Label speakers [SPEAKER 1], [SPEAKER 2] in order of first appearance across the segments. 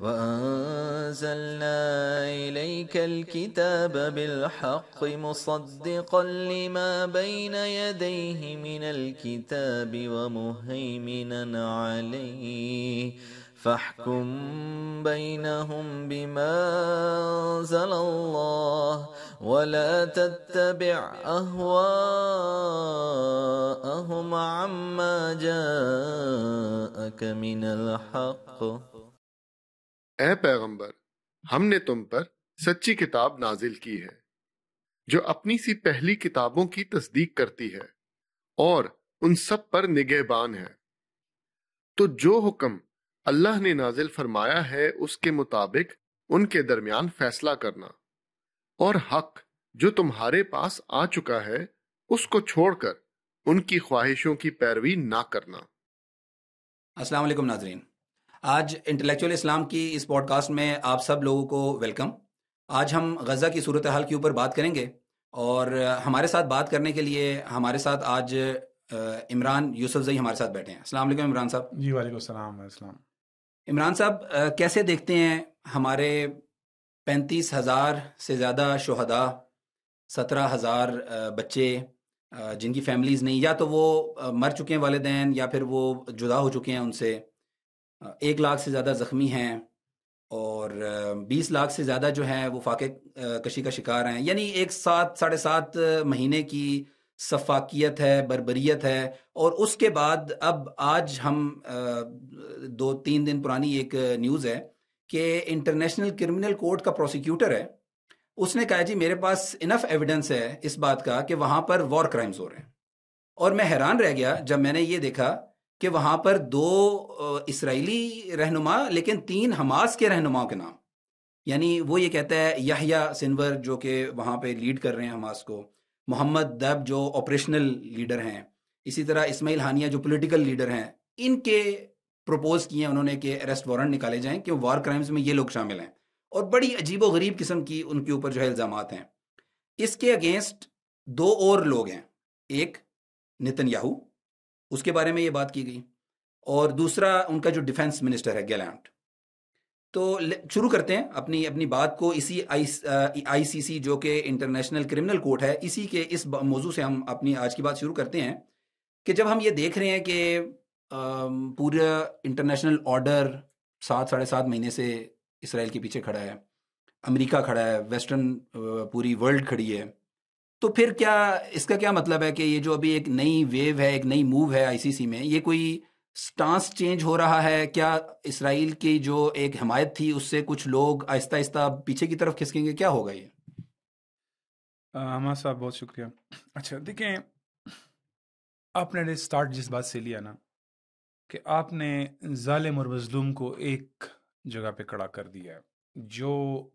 [SPEAKER 1] وأنزلنا إليك الكتاب بالحق مصدقا لما بين يديه من الكتاب ومهيمنا عليه فاحكم بينهم بما أنزل الله ولا تتبع أهواءهم عما جاءك من الحق
[SPEAKER 2] ए पैगंबर हमने तुम पर सच्ची किताब नाजिल की है जो अपनी सी पहली किताबों की तस्दीक करती है और उन सब पर निगहबान है तो जो हुक्म अल्लाह ने नाजिल फरमाया
[SPEAKER 1] है उसके मुताबिक उनके दरमियान फैसला करना और हक जो तुम्हारे पास आ चुका है उसको छोड़कर उनकी ख्वाहिशों की पैरवी ना करना अस्सलाम वालेकुम नाजरीन आज इंटेलेक्चुअल इस्लाम की इस पॉडकास्ट में आप सब लोगों को वेलकम आज हम गज़ा की सूरत हाल के ऊपर बात करेंगे और हमारे साथ बात करने के लिए हमारे साथ आज इमरान यूसुफ जई हमारे साथ बैठे हैं अस्सलाम वालेकुम इमरान साहब जी वालेकुम सलाम अस्सलाम इमरान साहब कैसे देखते हैं हमारे पैंतीस हज़ार से ज़्यादा शहदा सत्रह हज़ार बच्चे जिनकी फैमिलीज़ नहीं या तो वो मर चुके हैं वालदेन या फिर वो जुदा हो चुके हैं उनसे एक लाख से ज़्यादा ज़ख्मी हैं और बीस लाख से ज़्यादा जो हैं वो फाके कशी का शिकार हैं यानी एक सात साढ़े सात महीने की सफाकियत है बरबरीत है और उसके बाद अब आज हम दो तीन दिन पुरानी एक न्यूज़ है कि इंटरनेशनल क्रिमिनल कोर्ट का प्रोसिक्यूटर है उसने कहा जी मेरे पास इनफ एविडेंस है इस बात का कि वहाँ पर वॉर क्राइम्स हो रहे हैं और मैं हैरान रह गया जब मैंने ये देखा कि वहां पर दो इसराइली रहनुमा लेकिन तीन हमास के रहनुमाओं के नाम यानी वो ये कहता है याहिया सिनवर जो कि वहाँ पे लीड कर रहे हैं हमास को मोहम्मद दब जो ऑपरेशनल लीडर हैं इसी तरह इसमाइल हानिया जो पॉलिटिकल लीडर हैं इनके प्रपोज किए हैं उन्होंने कि अरेस्ट वारंट निकाले जाएं कि वार क्राइम्स में ये लोग शामिल हैं और बड़ी अजीब व गरीब किस्म की उनके ऊपर जो है इल्ज़ाम हैं इसके अगेंस्ट दो और लोग हैं एक नितन याहू उसके बारे में ये बात की गई और दूसरा उनका जो डिफेंस मिनिस्टर है गैलैंट तो शुरू करते हैं अपनी अपनी बात को इसी आईसीसी जो कि इंटरनेशनल क्रिमिनल कोर्ट है इसी के इस मौजू से हम अपनी आज की बात शुरू करते हैं कि जब हम ये देख रहे हैं कि पूरा इंटरनेशनल ऑर्डर सात साढ़े सात महीने से इसराइल के पीछे खड़ा है अमेरिका खड़ा है वेस्टर्न पूरी वर्ल्ड खड़ी है तो फिर क्या इसका क्या मतलब है कि ये जो अभी एक नई वेव है एक नई मूव है आईसीसी में ये कोई स्टांस चेंज हो रहा है क्या इसराइल की जो एक हमायत थी उससे कुछ लोग आहिस्ता आहिस्ता पीछे की तरफ खिसकेंगे क्या होगा ये
[SPEAKER 2] हमारा साहब बहुत शुक्रिया अच्छा देखें आपने स्टार्ट जिस बात से लिया ना कि आपने जालिम और मजलूम को एक जगह पे खड़ा कर दिया है जो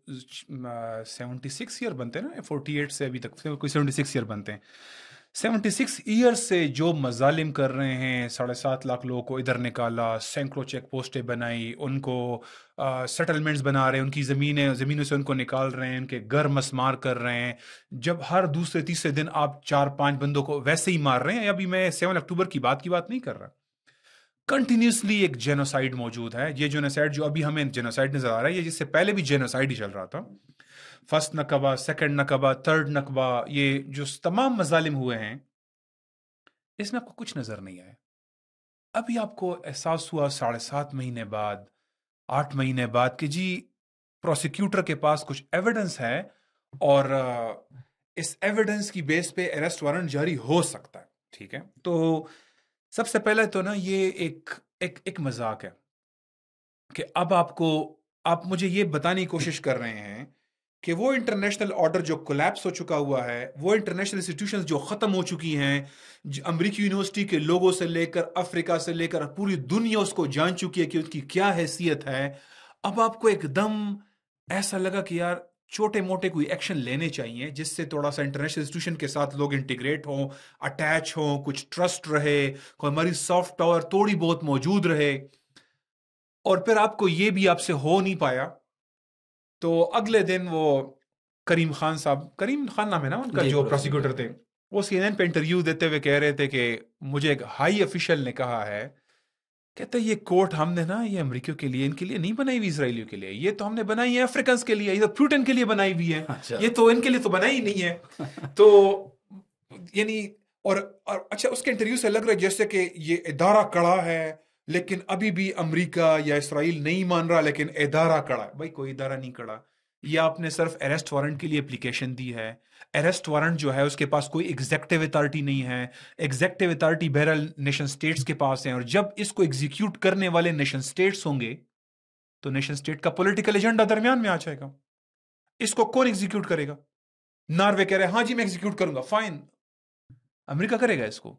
[SPEAKER 2] सेवेंटी सिक्स ईयर बनते हैं ना फोर्टी एट से अभी तक तो कोई सेवेंटी सिक्स ईयर बनते हैं सेवेंटी सिक्स ईयर से जो मजालिम कर रहे हैं साढ़े सात लाख लोगों को इधर निकाला सैकड़ों चेक पोस्टें बनाई उनको सेटलमेंट्स बना रहे हैं उनकी ज़मीनें ज़मीनों से उनको निकाल रहे हैं उनके घर मसमार कर रहे हैं जब हर दूसरे तीसरे दिन आप चार पांच बंदों को वैसे ही मार रहे हैं अभी मैं सेवन अक्टूबर की बात की बात नहीं कर रहा कंटिन्यूसली एक जेनोसाइड मौजूद है ये जेनोसाइड जो अभी हमें जेनोसाइड नजर आ रहा है जिससे पहले भी जेनोसाइड ही चल रहा था first Nakba second Nakba third Nakba ये जो तमाम मजालिम हुए हैं इसमें आपको कुछ नजर नहीं आया अभी आपको एहसास हुआ साढ़े सात महीने बाद आठ महीने बाद कि जी प्रोसिक्यूटर के पास कुछ एविडेंस है और इस एविडेंस की बेस पे अरेस्ट वारंट जारी हो सकता है ठीक है तो सबसे पहले तो ना ये एक एक एक मजाक है कि अब आपको आप मुझे ये बताने की कोशिश कर रहे हैं कि वो इंटरनेशनल ऑर्डर जो कोलैप्स हो चुका हुआ है वो इंटरनेशनल इंस्टीट्यूशंस जो ख़त्म हो चुकी हैं अमरीकी यूनिवर्सिटी के लोगों से लेकर अफ्रीका से लेकर पूरी दुनिया उसको जान चुकी है कि उसकी क्या हैसियत है अब आपको एकदम ऐसा लगा कि यार छोटे मोटे कोई एक्शन लेने चाहिए जिससे थोड़ा सा इंटरनेशनल इंस्टीट्यूशन के साथ लोग इंटीग्रेट हों अटैच हों कुछ ट्रस्ट रहे कोई हमारी सॉफ्ट पावर थोड़ी बहुत मौजूद रहे और फिर आपको ये भी आपसे हो नहीं पाया तो अगले दिन वो करीम खान साहब करीम खान नाम है ना उनका जो प्रोसिक्यूटर थे वो सी पे इंटरव्यू देते हुए कह रहे थे कि मुझे एक हाई ऑफिशियल ने कहा है कहते ये कोर्ट हमने ना ये अमरीकियों के लिए इनके लिए नहीं बनाई हुई इसराइलियों के लिए ये तो हमने बनाई है अफ्रीक के लिए ये तो के लिए बनाई हुई है अच्छा। ये तो इनके लिए तो बनाई ही नहीं है तो यानी और, और अच्छा उसके इंटरव्यू से लग रहा है जैसे कि ये इदारा कड़ा है लेकिन अभी भी अमरीका या इसराइल नहीं मान रहा लेकिन इदारा कड़ा भाई कोई इदारा नहीं कड़ा ये आपने सिर्फ अरेस्ट वारंट के लिए अप्लीकेशन दी है अरेस्ट वारंट जो है उसके पास कोई एग्जेक्टिव अथॉरिटी नहीं है एग्जेक्टिव अथॉरिटी बहरहाल नेशन स्टेट्स के पास है और जब इसको एग्जीक्यूट करने वाले नेशन स्टेट्स होंगे तो नेशन स्टेट का पॉलिटिकल एजेंडा दरमियान में आ जाएगा इसको कौन एग्जीक्यूट करेगा नॉर्वे कह रहे हाँ जी मैं एग्जीक्यूट करूंगा फाइन अमेरिका करेगा इसको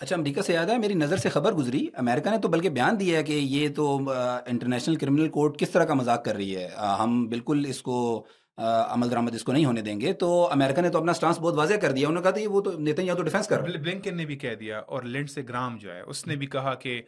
[SPEAKER 2] अच्छा अमेरिका से याद है मेरी
[SPEAKER 1] नज़र से खबर गुजरी अमेरिका ने तो बल्कि बयान दिया है कि ये तो इंटरनेशनल क्रिमिनल कोर्ट किस तरह का मजाक कर रही है आ, हम बिल्कुल इसको अमल दरामद इसको नहीं होने देंगे तो अमेरिका ने तो अपना स्टांस बहुत वाजह कर दिया उन्होंने कहा था ये वो तो नेता या तो डिफेंस कर
[SPEAKER 2] ब्लिंकन ने भी कह दिया और लिंड से ग्राम जो है उसने भी कहा कि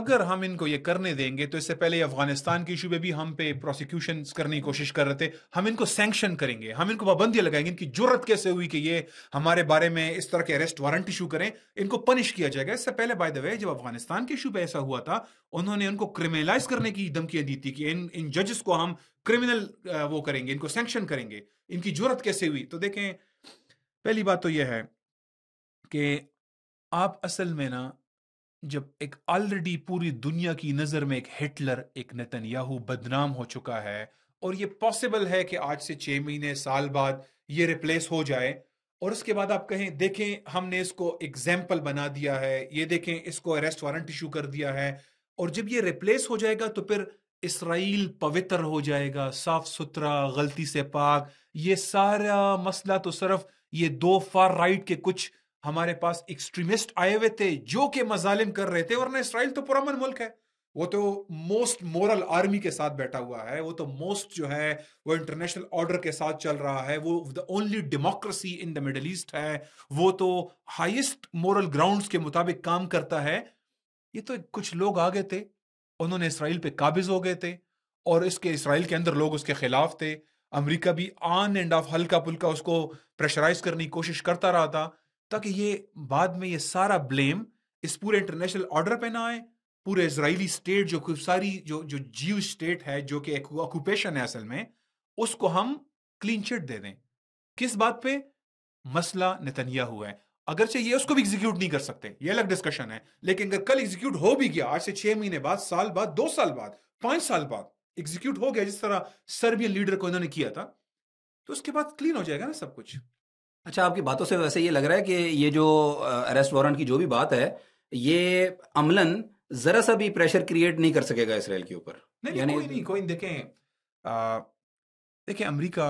[SPEAKER 2] अगर हम इनको ये करने देंगे तो इससे पहले अफगानिस्तान के इशू में भी हम पे प्रोसिक्यूशन करने की कोशिश कर रहे थे हम इनको सैंक्शन करेंगे हम इनको पाबंदियां लगाएंगे इनकी जरूरत कैसे हुई कि ये हमारे बारे में इस तरह के अरेस्ट वारंट इशू करें इनको पनिश किया जाएगा इससे पहले बाय द वे जब अफगानिस्तान के इशू पे ऐसा हुआ था उन्होंने उनको क्रिमिनलाइज करने की धमकियां दी थी कि इन इन जजेस को हम क्रिमिनल वो करेंगे इनको सैंक्शन करेंगे इनकी जरूरत कैसे हुई तो देखें पहली बात तो यह है कि आप असल में ना जब एक ऑलरेडी पूरी दुनिया की नज़र में एक हिटलर एक याहू बदनाम हो चुका है और ये पॉसिबल है कि आज से छह महीने साल बाद ये रिप्लेस हो जाए और उसके बाद आप कहें देखें हमने इसको एग्जाम्पल बना दिया है ये देखें इसको अरेस्ट वारंट इशू कर दिया है और जब ये रिप्लेस हो जाएगा तो फिर इसराइल पवित्र हो जाएगा साफ सुथरा गलती से पाक ये सारा मसला तो सिर्फ ये दो फार राइट के कुछ हमारे पास एक्सट्रीमिस्ट आए हुए थे जो के मजालिम कर रहे थे वरना इसराइल तो पुरमन मुल्क है वो तो मोस्ट मोरल आर्मी के साथ बैठा हुआ है वो तो मोस्ट जो है वो इंटरनेशनल ऑर्डर के साथ चल रहा है वो the only democracy in the middle east है वो तो हाईएस्ट मोरल ग्राउंड्स के मुताबिक काम करता है ये तो कुछ लोग आ गए थे उन्होंने इसराइल पे काबिज हो गए थे और इसके इसराइल के अंदर लोग उसके खिलाफ थे अमेरिका भी आन एंड ऑफ हल्का पुल्का उसको प्रेशराइज करने की कोशिश करता रहा था ताकि ये बाद में ये सारा ब्लेम इस पूरे इंटरनेशनल ऑर्डर पे ना आए पूरे इसराइली स्टेट जो सारी जो जो जीव स्टेट है जो कि ऑक्यूपेशन है असल में उसको हम क्लीन चिट दे दें किस बात पे मसला नतनिया हुआ है अगर चाहिए उसको भी एग्जीक्यूट नहीं कर सकते ये अलग डिस्कशन है लेकिन अगर कल एग्जीक्यूट हो भी गया आज से छह महीने बाद साल बाद दो साल बाद पांच साल बाद एग्जीक्यूट हो गया जिस तरह सर्बियन लीडर को इन्होंने किया था तो उसके बाद क्लीन हो जाएगा ना सब कुछ
[SPEAKER 1] अच्छा आपकी बातों से वैसे ये लग रहा है कि ये जो अरेस्ट वारंट की जो भी बात है ये अमलन जरा सा भी प्रेशर क्रिएट नहीं कर सकेगा इसराइल के ऊपर नहीं, नहीं कोई
[SPEAKER 2] नहीं कोई देखें देखें अमेरिका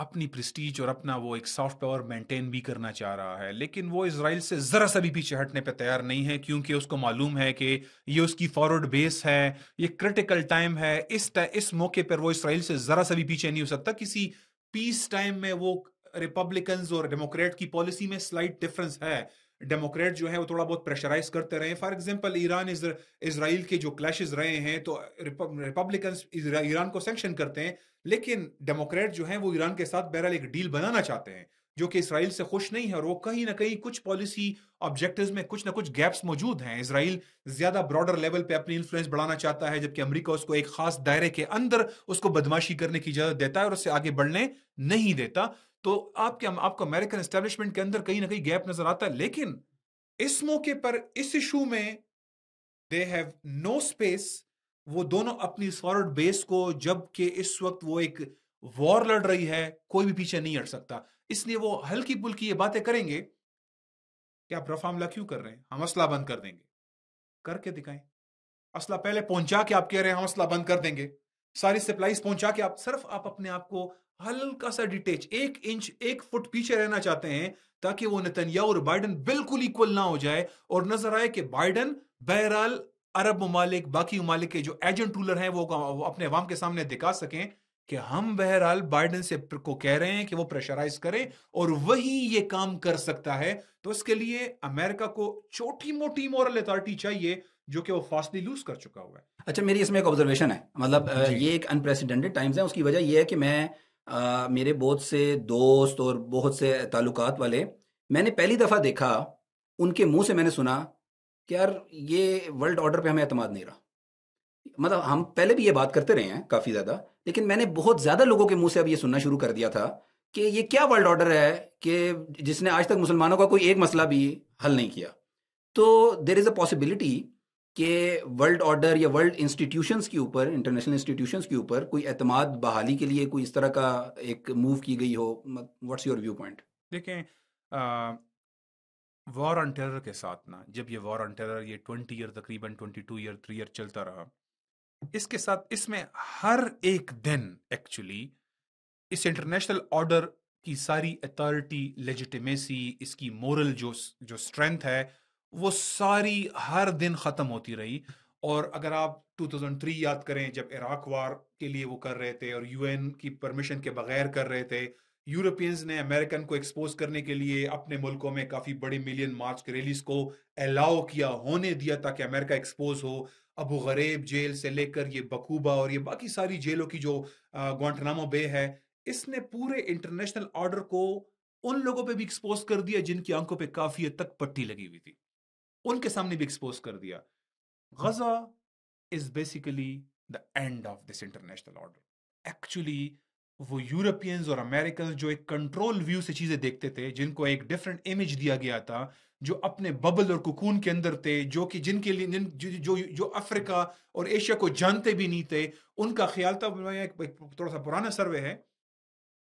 [SPEAKER 2] अपनी प्रेस्टीज और अपना वो एक सॉफ्ट पावर मेंटेन भी करना चाह रहा है लेकिन वो इसराइल से ज़रा सा भी पीछे हटने पर तैयार नहीं है क्योंकि उसको मालूम है कि ये उसकी फॉरवर्ड बेस है ये क्रिटिकल टाइम है इस इस मौके पर वो इसराइल से ज़रा सा भी पीछे नहीं हो सकता किसी पीस टाइम में वो रिपब्लिकन और डेमोक्रेट की पॉलिसी में स्लाइट डिफरेंस है डेमोक्रेट जो है वो थोड़ा बहुत प्रेशराइज करते रहे फॉर एग्जाम्पल ईरान इसराइल के जो क्लैश रहे हैं तो रिपब्लिकन ईरान को सेंक्शन करते हैं लेकिन डेमोक्रेट जो हैं वो ईरान के साथ बहरहाल एक डील बनाना चाहते हैं जो कि इसराइल से खुश नहीं है और वो कहीं ना कहीं कुछ पॉलिसी ऑब्जेक्टिव्स में कुछ ना कुछ गैप्स मौजूद हैं इसराइल ज्यादा ब्रॉडर लेवल पे अपनी इन्फ्लुएंस बढ़ाना चाहता है जबकि अमेरिका उसको एक खास दायरे के अंदर उसको बदमाशी करने की इजाजत देता है और उससे आगे बढ़ने नहीं देता तो आपके आपको अमेरिकन स्टैब्लिशमेंट के अंदर कहीं ना कहीं गैप नजर आता है लेकिन इस मौके पर इस इशू में दे हैव नो स्पेस वो दोनों अपनी सॉलिड बेस को जबकि इस वक्त वो एक वॉर लड़ रही है कोई भी पीछे नहीं हट सकता इसलिए वो हल्की पुल्की ये बातें करेंगे कि आप रफा हमला क्यों कर रहे हैं हम असला बंद कर देंगे करके दिखाएं असला पहले पहुंचा के आप कह रहे हैं हम असला बंद कर देंगे सारी सप्लाईज पहुंचा के आप सिर्फ आप अपने आप को हल्का सा डिटेच एक इंच एक फुट पीछे रहना चाहते हैं ताकि वो नितन्या और बाइडन बिल्कुल इक्वल ना हो जाए और नजर आए कि बाइडन बहरहाल अरब ममालिक बाकी ममालिक के जो एजेंट रूलर हैं वो अपने अवाम के सामने दिखा सकें कि हम बहरहाल बाइडन से को कह रहे हैं कि वो प्रेशराइज करें और वही ये काम कर सकता है तो इसके लिए अमेरिका को छोटी मोटी मॉरल अथॉरिटी चाहिए जो कि वो फास्टली लूज कर चुका हुआ है
[SPEAKER 1] अच्छा मेरी इसमें एक ऑब्जर्वेशन है मतलब ये एक अनप्रेसिडेंटेड टाइम्स है उसकी वजह यह है कि मैं आ, मेरे बहुत से दोस्त और बहुत से ताल्लुक वाले मैंने पहली दफ़ा देखा उनके मुंह से मैंने सुना कि यार ये वर्ल्ड ऑर्डर पे हमें अतमाद नहीं रहा मतलब हम पहले भी ये बात करते रहे हैं काफ़ी ज़्यादा लेकिन मैंने बहुत ज़्यादा लोगों के मुंह से अब ये सुनना शुरू कर दिया था कि ये क्या वर्ल्ड ऑर्डर है कि जिसने आज तक मुसलमानों का कोई एक मसला भी हल नहीं किया तो देर इज़ अ पॉसिबिलिटी कि वर्ल्ड ऑर्डर या वर्ल्ड इंस्टीट्यूशंस के ऊपर इंटरनेशनल इंस्टीट्यूशंस के ऊपर कोई एतमाद बहाली के लिए कोई इस तरह का एक मूव की गई हो व्हाट्स योर व्यू पॉइंट
[SPEAKER 2] देखें वॉर ऑन टेरर के साथ ना जब ये वॉर ऑन टेरर ये ट्वेंटी ईयर तकरीबन twenty two year three year चलता रहा इसके साथ इसमें हर एक दिन एक्चुअली इस इंटरनेशनल ऑर्डर की सारी अथॉरिटी लेजिटिमेसी इसकी मोरल जो जो स्ट्रेंथ है वो सारी हर दिन ख़त्म होती रही और अगर आप 2003 याद करें जब इराक वार के लिए वो कर रहे थे और यूएन की परमिशन के बगैर कर रहे थे यूरोपियंस ने अमेरिकन को एक्सपोज करने के लिए अपने मुल्कों में काफी बड़े मिलियन मार्च के रैलीस को अलाउ किया होने दिया ताकि अमेरिका एक्सपोज हो अबू गरीब जेल से लेकर ये बकूबा और ये बाकी सारी जेलों की जो ग्वांटनामो बे है इसने पूरे इंटरनेशनल ऑर्डर को उन लोगों पे भी एक्सपोज कर दिया जिनकी आंखों पे काफी हद तक पट्टी लगी हुई थी उनके सामने भी एक्सपोज कर दिया Gaza is basically the end of this international order actually वो यूरोपियंस और अमेरिकन जो एक कंट्रोल व्यू से चीजें देखते थे जिनको एक डिफरेंट इमेज दिया गया था जो अपने बबल और कुकून के अंदर थे जो कि जिनके लिए जिन जो जो अफ्रीका और एशिया को जानते भी नहीं थे उनका ख्याल था एक, एक थोड़ा सा पुराना सर्वे है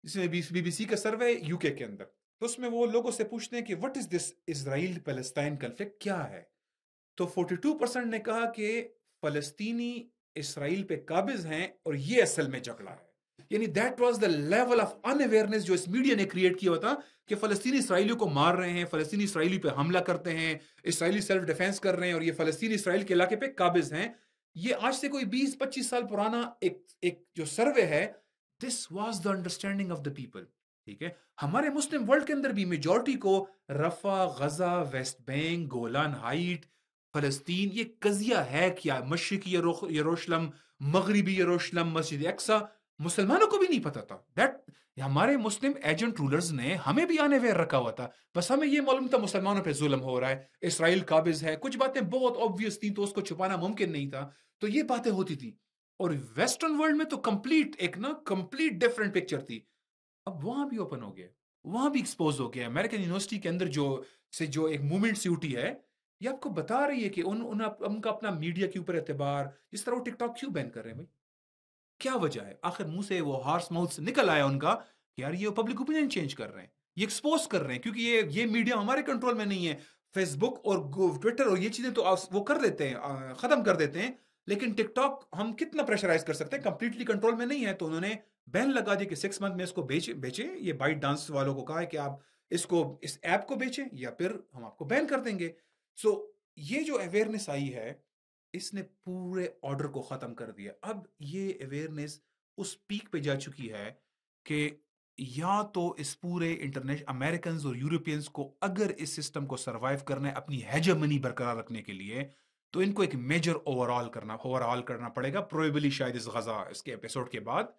[SPEAKER 2] जिसमें बीबीसी का सर्वे यूके के अंदर तो उसमें वो लोगों से पूछते हैं कि what is this Israel Palestine conflict क्या है तो फोर्टी टू परसेंट ने कहा कि फलस्तीनी इसराइल पे काबिज हैं और ये असल में झगड़ा है यानी that was the level of unawareness जो इस मीडिया ने क्रिएट किया होता कि फलस्तीनी इसराइलियों को मार रहे हैं फलस्तीनी इसराइली पे हमला करते हैं इसराइली सेल्फ डिफेंस कर रहे हैं और ये फलस्तीनी इसराइल के इलाके पे काबिज हैं ये आज से कोई 20-25 साल पुराना एक एक जो सर्वे है this was the understanding of the people ठीक है हमारे मुस्लिम वर्ल्ड के अंदर भी मेजोरिटी को Rafah Gaza West Bank Golan height फलस्तीन ये कजिया है क्या मशरकी यरोशलम मगरबी यरोशलम मस्जिद एक्सा मुसलमानों को भी नहीं पता था दैट हमारे मुस्लिम एजेंट रूलर्स ने हमें भी आने वेर रखा हुआ था बस हमें यह मालूम था मुसलमानों पर जुलम हो रहा है इसराइल काबिज है कुछ बातें बहुत ऑब्वियस थी तो उसको छुपाना मुमकिन नहीं था तो ये बातें होती थी और वेस्टर्न वर्ल्ड में तो कंप्लीट एक ना कंप्लीट डिफरेंट पिक्चर थी अब वहां भी ओपन हो गया वहां भी एक्सपोज हो गया अमेरिकन यूनिवर्सिटी के अंदर जो से जो एक मूवमेंट सी उठी है ये आपको बता रही है कि उन उन उनका अपना मीडिया के ऊपर एतबार जिस तरह वो टिकटॉक क्यों बैन कर रहे हैं भाई क्या वजह है आखिर मुंह से वो हार्स माउथ से निकल आया उनका यार ये पब्लिक ओपिनियन चेंज कर रहे हैं ये एक्सपोज कर रहे हैं क्योंकि ये ये मीडिया हमारे कंट्रोल में नहीं है फेसबुक और ट्विटर और ये चीजें तो वो कर देते हैं खत्म कर देते हैं लेकिन टिकटॉक हम कितना प्रेशराइज कर सकते हैं कंप्लीटली कंट्रोल में नहीं है तो उन्होंने बैन लगा दिया कि सिक्स मंथ में इसको बेचे बेचे ये बाइट डांस वालों को कहा है कि आप इसको इस ऐप को बेचें या फिर हम आपको बैन कर देंगे सो so, ये जो अवेयरनेस आई है इसने पूरे ऑर्डर को खत्म कर दिया अब ये अवेयरनेस उस पीक पे जा चुकी है कि या तो इस पूरे इंटरनेशनल अमेरिकन और यूरोपियंस को अगर इस सिस्टम को सरवाइव करना है अपनी हैजमनी बरकरार रखने के लिए तो इनको एक मेजर ओवरऑल करना ओवरऑल करना पड़ेगा प्रोबेबली शायद इस गजा इसके एपिसोड के बाद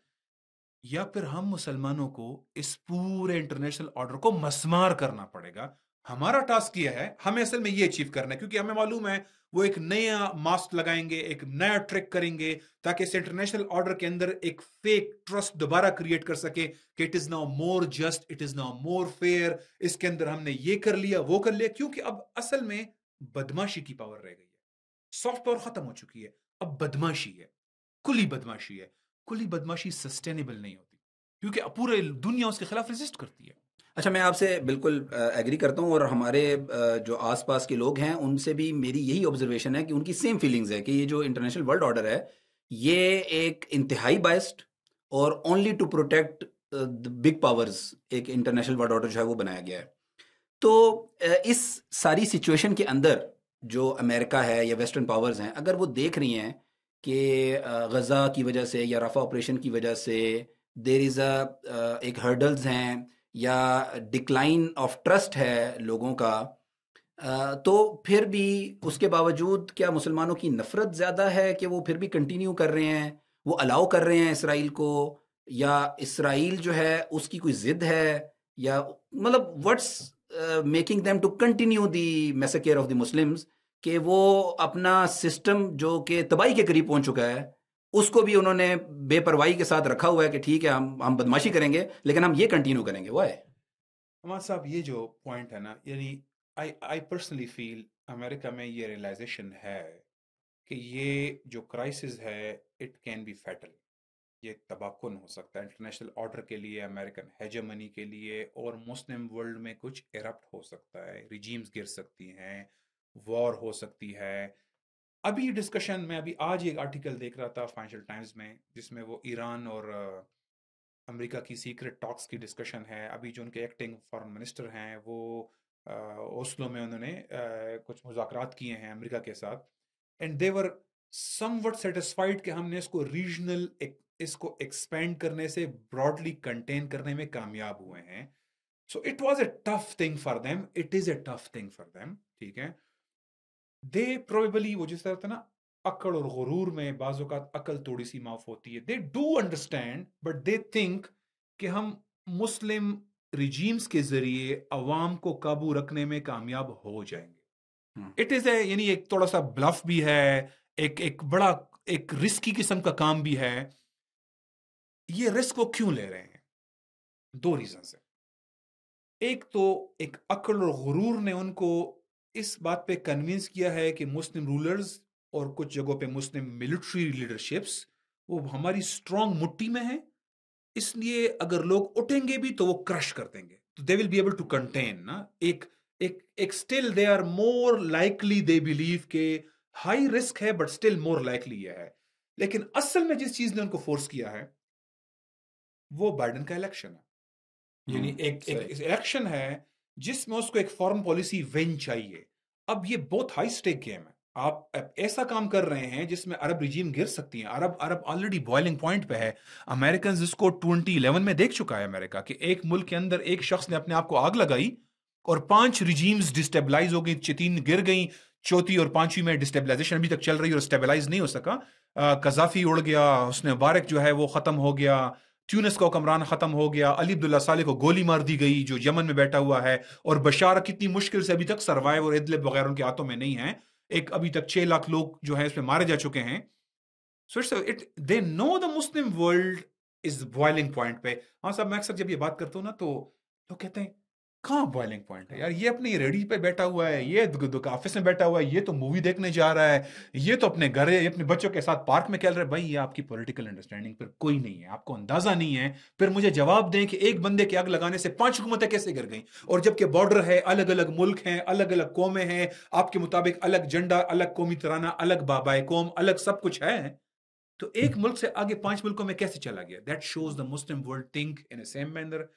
[SPEAKER 2] या फिर हम मुसलमानों को इस पूरे इंटरनेशनल ऑर्डर को मसमार करना पड़ेगा हमारा टास्क यह है हमें असल में ये अचीव करना है क्योंकि हमें मालूम है वो एक नया मास्क लगाएंगे एक नया ट्रिक करेंगे ताकि इस इंटरनेशनल ऑर्डर के अंदर एक फेक ट्रस्ट दोबारा क्रिएट कर सके कि it is now more just it is now more fair इसके अंदर हमने ये कर लिया वो कर लिया क्योंकि अब असल में बदमाशी की पावर रह गई है सॉफ्ट पावर खत्म हो चुकी है अब बदमाशी है कुली बदमाशी है कुली बदमाशी सस्टेनेबल नहीं होती क्योंकि पूरे दुनिया उसके खिलाफ रजिस्ट करती है
[SPEAKER 1] अच्छा मैं आपसे बिल्कुल एग्री करता हूँ और हमारे जो आसपास के लोग हैं उनसे भी मेरी यही ऑब्जर्वेशन है कि उनकी सेम फीलिंग्स है कि ये जो इंटरनेशनल वर्ल्ड ऑर्डर है ये एक इंतहाई बाइस्ड और only to protect the big powers एक इंटरनेशनल वर्ल्ड ऑर्डर जो है वो बनाया गया है तो इस सारी सिचुएशन के अंदर जो अमेरिका है या वेस्टर्न पावर्स हैं अगर वो देख रही हैं कि गज़ा की वजह से या रफ़ा ऑपरेशन की वजह से देर इज़ अ एक हर्डल्स हैं या डिक्लाइन ऑफ ट्रस्ट है लोगों का तो फिर भी उसके बावजूद क्या मुसलमानों की नफरत ज़्यादा है कि वो फिर भी कंटिन्यू कर रहे हैं वो अलाउ कर रहे हैं इसराइल को या इसराइल जो है उसकी कोई ज़िद है या मतलब what's making them to continue the massacre of the Muslims कि वो अपना सिस्टम जो कि तबाही के करीब पहुंच चुका है उसको भी उन्होंने बेपरवाही के साथ रखा हुआ है कि ठीक है हम हम बदमाशी करेंगे लेकिन हम ये कंटिन्यू करेंगे है
[SPEAKER 2] हमारे साहब ये जो पॉइंट है ना यानी I I personally feel America में ये रियलाइजेशन है कि ये जो क्राइसिस है इट कैन बी फैटल ये तबाहकुन हो सकता है इंटरनेशनल ऑर्डर के लिए अमेरिकन हेजमनी के लिए और मुस्लिम वर्ल्ड में कुछ इरप्ट हो सकता है रिजीम्स गिर सकती हैं वॉर हो सकती है अभी ये डिस्कशन में अभी आज एक आर्टिकल देख रहा था फाइनेंशियल टाइम्स में जिसमें वो ईरान और अमेरिका की सीक्रेट टॉक्स की डिस्कशन है अभी जो उनके एक्टिंग फॉरेन मिनिस्टर हैं वो ओस्लो में उन्होंने कुछ मुजाकर किए हैं अमेरिका के साथ एंड देवर समवट सेटिस्फाइड कि हमने इसको रीजनल इसको एक्सपेंड करने से ब्रॉडली कंटेन करने में कामयाब हुए हैं so it was a tough thing for them it is a tough thing for them ठीक है दे प्रोबेबली वो जिस तरह था ना अकड़ और गुरूर में बाजात अकल थोड़ी सी माफ होती है they do understand but they think कि हम मुस्लिम रिजीम्स के जरिए अवाम को काबू रखने में कामयाब हो जाएंगे इट इज एनि यानी एक थोड़ा सा ब्लफ भी है एक एक बड़ा एक रिस्की किस्म का काम भी है ये रिस्क को क्यों ले रहे हैं दो रीजन है एक तो एक अकल और गुरूर ने उनको इस बात पे कन्विंस किया है कि मुस्लिम रूलर्स और कुछ जगहों पे मुस्लिम मिलिट्री लीडरशिप्स वो हमारी स्ट्रांग मुट्टी में है इसलिए अगर लोग उठेंगे भी तो वो क्रश कर देंगे तो they will be able to contain ना एक एक एक still they are more likely they believe के हाई रिस्क है बट स्टिल मोर लाइकली ये है लेकिन असल में जिस चीज ने उनको फोर्स किया है वो बाइडन का इलेक्शन है यानी हम्म, एक इलेक्शन है जिसमें उसको एक फॉरेन पॉलिसी विन चाहिए अब ये बहुत हाई स्टेक गेम है आप ऐसा काम कर रहे हैं जिसमें अरब रिजीम गिर सकती है अरब अरब ऑलरेडी बॉइलिंग पॉइंट पे है अमेरिकन इसको 2011 में देख चुका है अमेरिका कि एक मुल्क के अंदर एक शख्स ने अपने आप को आग लगाई और पांच रिजीम्स डिस्टेबलाइज हो गई चितीन गिर गई चौथी और पांचवी में डिस्टेबलाइजेशन अभी तक चल रही है और स्टेबलाइज नहीं हो सका कजाफी उड़ गया उसने मुबारक जो है वो खत्म हो गया ट्यूनिस का हुक्मरान खत्म हो गया अली अब्दुल्ला साले को गोली मार दी गई जो यमन में बैठा हुआ है और बशार कितनी मुश्किल से अभी तक सर्वाइव और इदलिब वगैरह उनके हाथों में नहीं है एक अभी तक छह लाख लोग जो है इसमें मारे जा चुके हैं it they know the Muslim world is boiling point पे हाँ साहब मैं अक्सर जब ये बात करता हूँ ना तो लोग तो कहते हैं कहाँ बॉइलिंग पॉइंट है यार ये अपनी रेडी पे बैठा हुआ है ये ऑफिस में बैठा हुआ है ये तो मूवी देखने जा रहा है ये तो अपने घर है अपने बच्चों के साथ पार्क में खेल रहा है भाई ये आपकी पॉलिटिकल अंडरस्टैंडिंग पर कोई नहीं है आपको अंदाजा नहीं है फिर मुझे जवाब दें कि एक बंदे की आग लगाने से पांच हुकूमतें कैसे गिर गई और जबकि बॉर्डर है अलग अलग मुल्क हैं अलग अलग कौमें हैं आपके मुताबिक अलग झंडा अलग कौमी तराना अलग बाबाए कौम अलग सब कुछ है तो एक मुल्क से आगे पांच मुल्कों में कैसे चला गया that shows the Muslim world think in same manner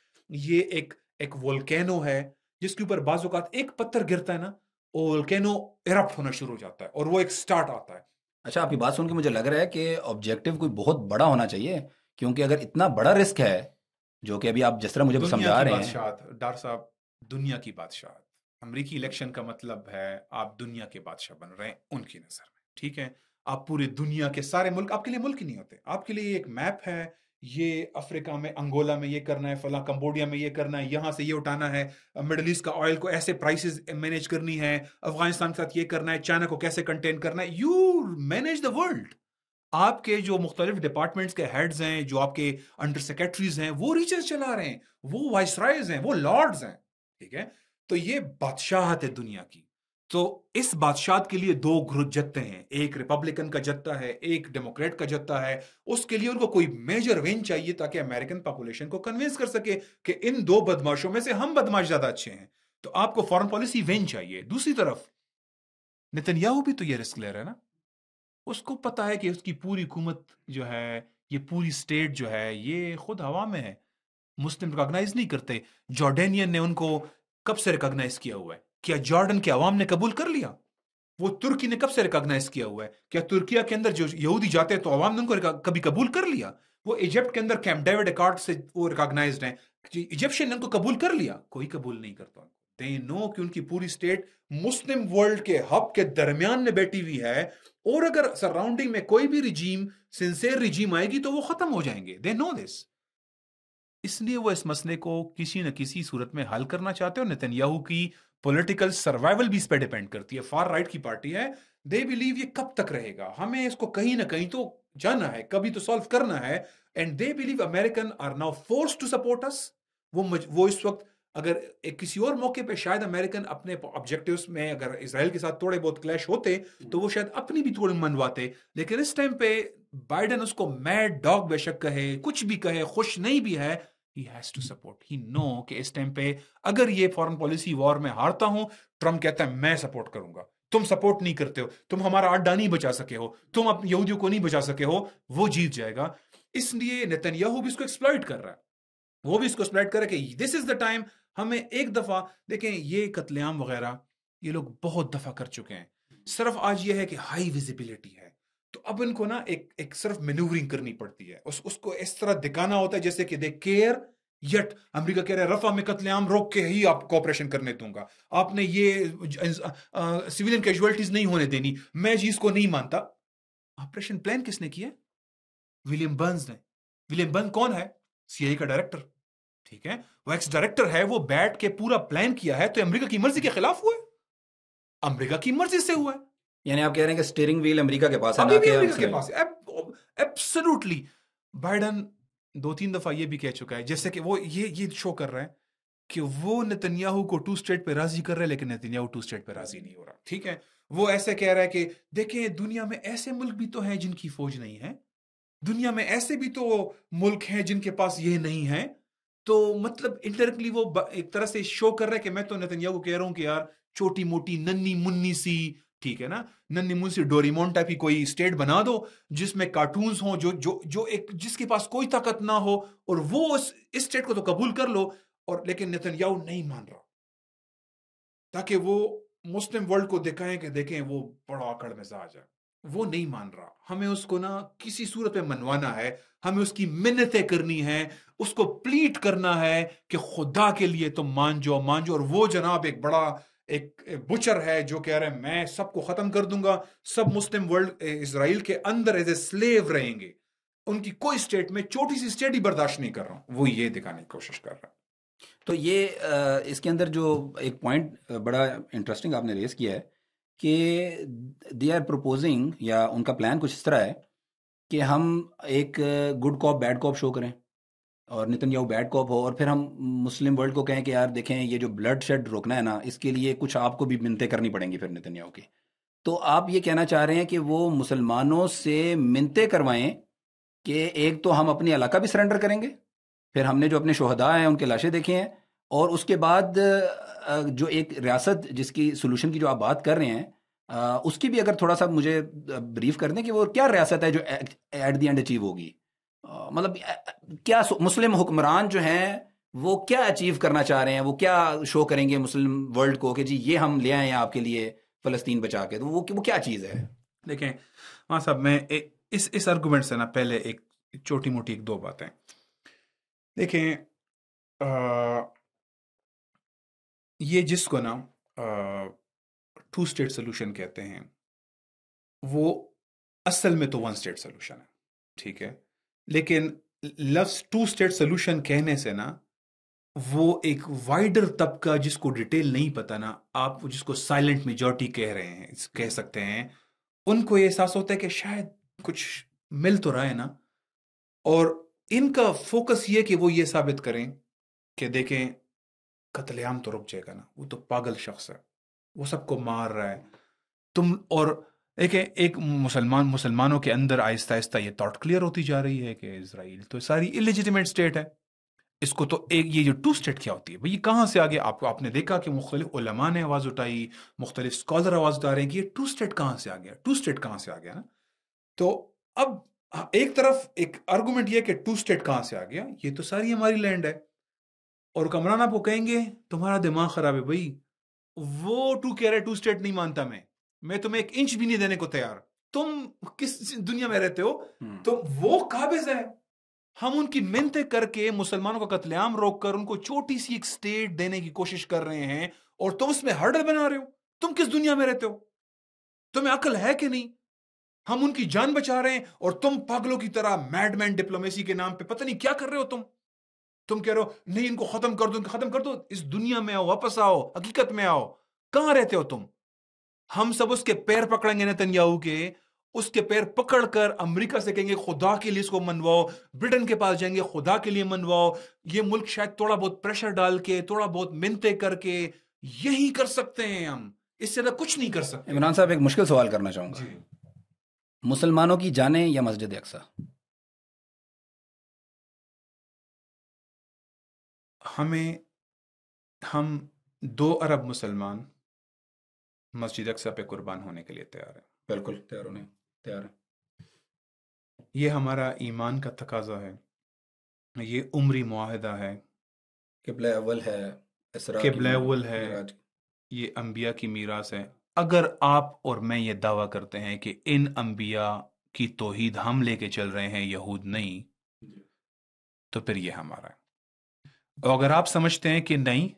[SPEAKER 2] ये एक एक वोल्केनो है जिसके ऊपर बाजूकात एक पत्थर गिरता है ना वो वोल्केनो इरप्ट होना शुरू हो जाता है और वो एक स्टार्ट आता है अच्छा आपकी बात सुन के मुझे लग रहा है कि ऑब्जेक्टिव कोई बहुत बड़ा होना
[SPEAKER 1] चाहिए क्योंकि अगर इतना बड़ा रिस्क है जो कि अभी आप जिस तरह मुझे समझा रहे
[SPEAKER 2] हैं डार साहब दुनिया की बादशाह अमरीकी इलेक्शन का मतलब है आप दुनिया के बादशाह बन रहे हैं उनकी नज़र में ठीक है आप पूरी दुनिया के सारे मुल्क आपके लिए मुल्क नहीं होते आपके लिए एक मैप है ये अफ्रीका में अंगोला में ये करना है फला कंबोडिया में ये करना है यहाँ से ये उठाना है मिडल ईस्ट का ऑयल को ऐसे प्राइसेस मैनेज करनी है अफगानिस्तान के साथ ये करना है चाइना को कैसे कंटेन करना है यू मैनेज द वर्ल्ड आपके जो मुख्तलिफ डिपार्टमेंट्स के हेड्स हैं जो आपके अंडर सेक्रेटरीज हैं वो रीचर्स चला रहे हैं वो वाइसराइज हैं वो लॉर्ड्स हैं ठीक है तो ये बादशाहत है दुनिया की तो इस बादशाह के लिए दो ग्रुप जत्ते हैं एक रिपब्लिकन का जत्ता है एक डेमोक्रेट का जत्ता है उसके लिए उनको कोई मेजर विन चाहिए ताकि अमेरिकन पॉपुलेशन को कन्विंस कर सके कि इन दो बदमाशों में से हम बदमाश ज्यादा अच्छे हैं तो आपको फॉरेन पॉलिसी विन चाहिए दूसरी तरफ नितनयाहू भी तो ये रिस्क ले रहा है ना उसको पता है कि उसकी पूरी हुकूमत जो है ये पूरी स्टेट जो है ये खुद हवा में है मुस्लिम रिकॉग्नाइज नहीं करते जॉर्डेनियन ने उनको कब से रिकॉग्नाइज किया हुआ है क्या जॉर्डन के अवाम ने कबूल कर लिया वो तुर्की ने कब से रिकॉग्नाइज किया हुआ है क्या तुर्किया के अंदर जो यहूदी जाते हैं तो अवाम ने उनको कभी कबूल कर लिया वो इजिप्ट के अंदर कैम डेविड अकॉर्ड से वो रिकॉग्नाइज है इजिप्शियन ने उनको कबूल कर लिया कोई कबूल नहीं करता दे नो कि उनकी पूरी स्टेट मुस्लिम वर्ल्ड के हब के दरमियान में बैठी हुई है और अगर सराउंडिंग में कोई भी रिजीम सिंसेर रिजीम आएगी तो वो खत्म हो जाएंगे दे नो दिस इसलिए वो इस मसले को किसी न किसी सूरत में हल करना चाहते और नितनयाहू की पॉलिटिकल सर्वाइवल भी इस पर डिपेंड करती है फार राइट की पार्टी है दे बिलीव ये कब तक रहेगा हमें इसको कहीं ना कहीं तो जाना है कभी तो सॉल्व करना है and they believe American are now force to support us वो वो इस वक्त अगर किसी और मौके पे शायद अमेरिकन अपने ऑब्जेक्टिव्स में अगर इसराइल के साथ थोड़े बहुत क्लैश होते तो वो शायद अपनी भी थोड़ी मनवाते लेकिन इस टाइम पे बाइडन उसको मैड डॉग बेशक कहे कुछ भी कहे खुश नहीं भी है he has to support he know कि इस टाइम पे अगर ये फॉरेन पॉलिसी वॉर में हारता हूं ट्रम्प कहता है मैं सपोर्ट करूंगा तुम सपोर्ट नहीं करते हो तुम हमारा अड्डा नहीं बचा सके हो तुम अपने यहूदियों को नहीं बचा सके हो वो जीत जाएगा इसलिए नेतन्याहू भी इसको एक्सप्लॉइट कर रहा है वो भी इसको एक्सप्लाइट कर रहा है कि दिस इज द टाइम हमें एक दफा देखें ये कतलेआम वगैरह ये लोग बहुत दफा कर चुके हैं सिर्फ आज ये है कि हाई विजिबिलिटी है तो अब इनको ना एक एक सिर्फ मेन्यूवरिंग करनी पड़ती है उस उसको इस तरह दिखाना होता है जैसे कि दे केयर यट अमेरिका कह रहा है रफा में कत्लेआम रोक के ही आप ऑपरेशन करने दूंगा आपने ये सिविलियन कैजुअलिटीज नहीं होने देनी मैं चीज को नहीं मानता ऑपरेशन प्लान किसने किया विलियम बर्न्स ने विलियम बर्न कौन है सीआई का डायरेक्टर ठीक है वो एक्स डायरेक्टर है वो बैठ के पूरा प्लान किया है तो अमरीका की मर्जी के खिलाफ हुआ है अमरीका की मर्जी से हुआ है यानी आप कह रहे हैं कि स्टीयरिंग व्हील अमेरिका के पास है ना कि अमेरिका के पास एब्सोल्युटली बाइडन दो तीन दफा ये भी कह चुका है जैसे कि वो ये ये शो कर रहे हैं कि वो नितन्याहू को टू स्टेट पे राजी कर रहे हैं लेकिन नितन्याहू टू स्टेट पे राजी नहीं हो रहा ठीक है वो ऐसे कह रहा है कि देखें दुनिया में ऐसे मुल्क भी तो हैं जिनकी फौज नहीं है दुनिया में ऐसे भी तो मुल्क हैं जिनके पास ये नहीं है तो मतलब इंटरनली वो एक तरह से शो कर रहा है कि मैं तो नितन्याहू को कह रहा हूं कि यार छोटी मोटी नन्नी मुन्नी सी ठीक है ना नन्ही मुंशी डोरीमोन टाइप की कोई स्टेट बना दो जिसमें कार्टून्स हो जो जो जो एक जिसके पास कोई ताकत ना हो और वो उस स्टेट को तो कबूल कर लो और लेकिन याऊ नहीं मान रहा ताकि वो मुस्लिम वर्ल्ड को दिखाएं कि देखें वो बड़ा आकड़ मिजाज है वो नहीं मान रहा हमें उसको ना किसी सूरत में मनवाना है हमें उसकी मिन्नतें करनी है उसको प्लीट करना है कि खुदा के लिए तुम मान जाओ मान जाओ और वो जनाब एक बड़ा एक बुचर है जो कह रहे हैं मैं सबको खत्म कर दूंगा सब मुस्लिम वर्ल्ड इसराइल के अंदर एज ए स्लेव रहेंगे उनकी कोई स्टेट में छोटी सी स्टेट ही बर्दाश्त नहीं कर रहा हूं वो ये दिखाने की कोशिश कर रहा है तो ये
[SPEAKER 1] इसके अंदर जो एक पॉइंट बड़ा इंटरेस्टिंग आपने रेस किया है कि दे आर प्रपोजिंग या उनका प्लान कुछ इस तरह है कि हम एक good cop bad cop show करें और नितिन नितनयाहू बैड कॉप हो और फिर हम मुस्लिम वर्ल्ड को कहें कि यार देखें ये जो ब्लड शेड रोकना है ना इसके लिए कुछ आपको भी मिनतें करनी पड़ेंगी फिर नितिन नितनयाहू की तो आप ये कहना चाह रहे हैं कि वो मुसलमानों से मिनतें करवाएं कि एक तो हम अपने इलाका भी सरेंडर करेंगे फिर हमने जो अपने शहदा हैं उनके लाशें देखे हैं और उसके बाद जो एक रियासत जिसकी सोल्यूशन की जो आप बात कर रहे हैं उसकी भी अगर थोड़ा सा मुझे ब्रीफ कर दें कि वो क्या रियासत है जो एट दी एंड अचीव होगी मतलब क्या मुस्लिम हुक्मरान जो हैं वो क्या अचीव करना चाह रहे हैं वो क्या शो करेंगे मुस्लिम वर्ल्ड को कि जी ये हम ले आए हैं आपके लिए फ़लस्तीन बचा के तो वो वो क्या
[SPEAKER 2] चीज़ है देखें वहाँ साहब मैं ए, इस इस आर्गूमेंट से ना पहले एक छोटी मोटी एक दो बातें देखें आ, ये जिसको ना टू स्टेट सोल्यूशन कहते हैं वो असल में तो वन स्टेट सोल्यूशन है ठीक है लेकिन लफ्स टू स्टेट सोल्यूशन कहने से ना वो एक वाइडर तबका जिसको डिटेल नहीं पता ना आप जिसको साइलेंट मेजोरिटी कह रहे हैं कह सकते हैं उनको ये एहसास होता है कि शायद कुछ मिल तो रहा है ना और इनका फोकस ये कि वो ये साबित करें कि देखें कतलेआम तो रुक जाएगा ना वो तो पागल शख्स है वो सबको मार रहा है तुम और एक एक मुसलमान मुसलमानों के अंदर आहिस्ता आहिस्ता ये थॉट क्लियर होती जा रही है कि इसराइल तो सारी इलेजिटिमेट स्टेट है इसको तो एक ये जो टू स्टेट क्या होती है भाई ये कहाँ से आगे आपको आपने देखा कि मुख्तलिफ ने आवाज़ उठाई मुख्तलिफ स्कॉलर आवाज़ उठा रहे हैं कि ये टू स्टेट कहाँ से आ गया टू स्टेट कहाँ से आ गया ना तो अब हाँ, एक तरफ एक आर्गूमेंट यह कि टू स्टेट कहाँ से आ गया ये तो सारी हमारी लैंड है और कमरान आपको कहेंगे तुम्हारा दिमाग खराब है भाई वो टू कह रहे टू स्टेट नहीं मानता मैं मैं तुम्हें एक इंच भी नहीं देने को तैयार तुम किस दुनिया में रहते हो हम्म। तो वो काबिज है हम उनकी मिनते करके मुसलमानों का कत्लेआम रोक कर उनको छोटी सी एक स्टेट देने की कोशिश कर रहे हैं और तुम उसमें हर्डल बना रहे हो तुम किस दुनिया में रहते हो तुम्हें अकल है कि नहीं हम उनकी जान बचा रहे हैं और तुम पागलों की तरह मैडमैन डिप्लोमेसी के नाम पे पता नहीं क्या कर रहे हो तुम तुम कह रहे हो नहीं इनको खत्म कर दो इनको खत्म कर दो इस दुनिया में आओ वापस आओ हकीकत में आओ कहां रहते हो तुम हम सब उसके पैर पकड़ेंगे नेतन्याहू के उसके पैर पकड़कर अमेरिका से कहेंगे खुदा के लिए इसको मनवाओ ब्रिटेन के पास जाएंगे खुदा के लिए मनवाओ ये मुल्क शायद थोड़ा बहुत प्रेशर डाल के थोड़ा बहुत मिनते करके यही कर सकते हैं हम इससे ज्यादा कुछ नहीं कर सकते
[SPEAKER 1] इमरान साहब एक मुश्किल सवाल
[SPEAKER 2] करना चाहूंगा मुसलमानों की जाने या मस्जिद अक्सा हमें हम दो अरब मुसलमान मस्जिद अक्सा पे कुर्बान होने के लिए तैयार है बिल्कुल तैयार होने तैयार है ये हमारा ईमान का तकाजा है ये उम्री माहिदा है किबल अवल है किबल अवल है ये अम्बिया की मीरास है अगर आप और मैं ये दावा करते हैं कि इन अम्बिया की तोहीद हम लेके चल रहे हैं यहूद नहीं तो फिर ये हमारा है और अगर आप समझते हैं कि नहीं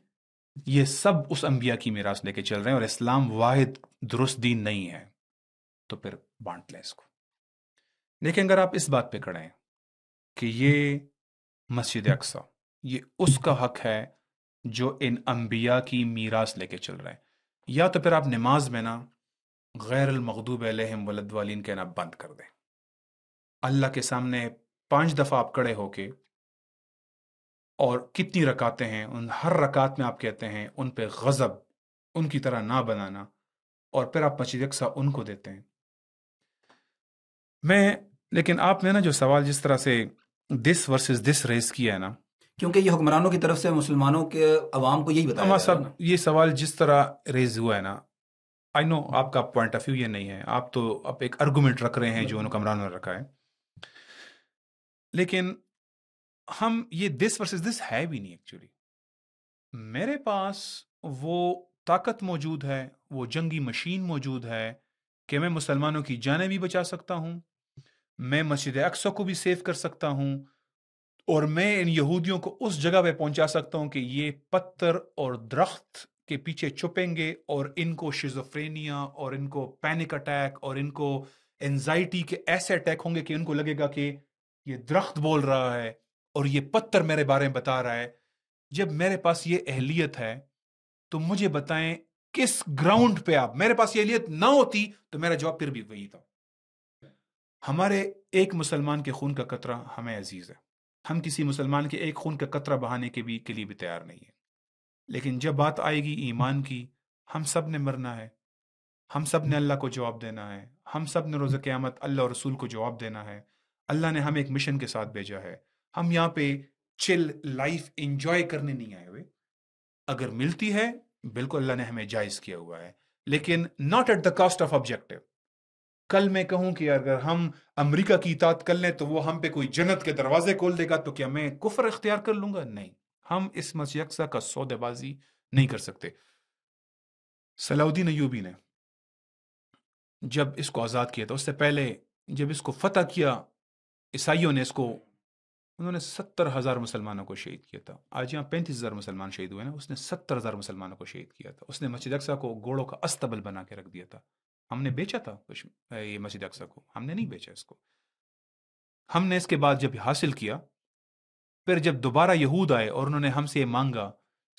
[SPEAKER 2] ये सब उस अंबिया की मीरास लेके चल रहे हैं और इस्लाम वाहिद दुरुस्त दीन नहीं है तो फिर बांट लें इसको लेकिन अगर आप इस बात पे खड़े हैं कि ये मस्जिद अक्सा ये उसका हक है जो इन अंबिया की मीरास लेके चल रहे हैं या तो फिर आप नमाज में ना गैर मखदूब अलहम वलद वालीन कहना बंद कर दें अल्लाह के सामने पांच दफ़ा आप खड़े होके और कितनी रकातें हैं उन हर रकात में आप कहते हैं उन पे गज़ब उनकी तरह ना बनाना और फिर आप मची उनको देते हैं मैं लेकिन आपने ना जो सवाल जिस तरह से दिस वर्सेस दिस रेस किया है ना क्योंकि ये हुक्मरानों की तरफ से मुसलमानों के अवाम को यही बताया सब ये सवाल जिस तरह रेज हुआ है ना आई नो आपका पॉइंट ऑफ व्यू ये नहीं है आप तो आप एक आर्गूमेंट रख रहे हैं जो हम्म। हुक्मरानों ने रखा है लेकिन हम ये दिस वर्सेस दिस है भी नहीं एक्चुअली मेरे पास वो ताकत मौजूद है वो जंगी मशीन मौजूद है कि मैं मुसलमानों की जानें भी बचा सकता हूँ मैं मस्जिद अक्सर को भी सेव कर सकता हूँ और मैं इन यहूदियों को उस जगह पे पहुंचा सकता हूँ कि ये पत्थर और दरख्त के पीछे छुपेंगे और इनको शिजोफ्रेनिया और इनको पैनिक अटैक और इनको एनजाइटी के ऐसे अटैक होंगे कि उनको लगेगा कि ये दरख्त बोल रहा है और ये पत्थर मेरे बारे में बता रहा है जब मेरे पास ये अहलियत है तो मुझे बताएं किस ग्राउंड पे आप मेरे पास ये अहलियत ना होती तो मेरा जवाब फिर भी वही था हमारे एक मुसलमान के खून का कतरा हमें अजीज है हम किसी मुसलमान के एक खून का कतरा बहाने के भी के लिए भी तैयार नहीं है लेकिन जब बात आएगी ईमान की हम सब ने मरना है हम सब ने अल्लाह को जवाब देना है हम सब ने रोज़ क़्यामत अल्लाह रसूल को जवाब देना है अल्लाह ने हमें एक मिशन के साथ भेजा है हम यहाँ पे चिल लाइफ एंजॉय करने नहीं आए हुए अगर मिलती है बिल्कुल अल्लाह ने हमें जायज किया हुआ है लेकिन not at the cost of objective कल मैं कहूं कि अगर हम अमेरिका की इतात कर लें तो वो हम पे कोई जन्नत के दरवाजे खोल देगा तो क्या मैं कुफर अख्तियार कर लूंगा नहीं हम इस मशयकसा का सौदेबाजी नहीं कर सकते सलाउद्दीन यूबी ने जब इसको आज़ाद किया था उससे पहले जब इसको फतह किया ईसाइयों ने इसको उन्होंने सत्तर हज़ार मुसलमानों को शहीद किया था आज यहाँ पैंतीस हज़ार मुसलमान शहीद हुए ना उसने सत्तर हज़ार मुसलमानों को शहीद किया था उसने मस्जिद अक्सा को घोड़ों का अस्तबल बना के रख दिया था हमने बेचा था कुछ ये मस्जिद अक्सा को हमने नहीं बेचा इसको हमने इसके बाद जब हासिल किया फिर जब दोबारा यहूद आए और उन्होंने हमसे ये मांगा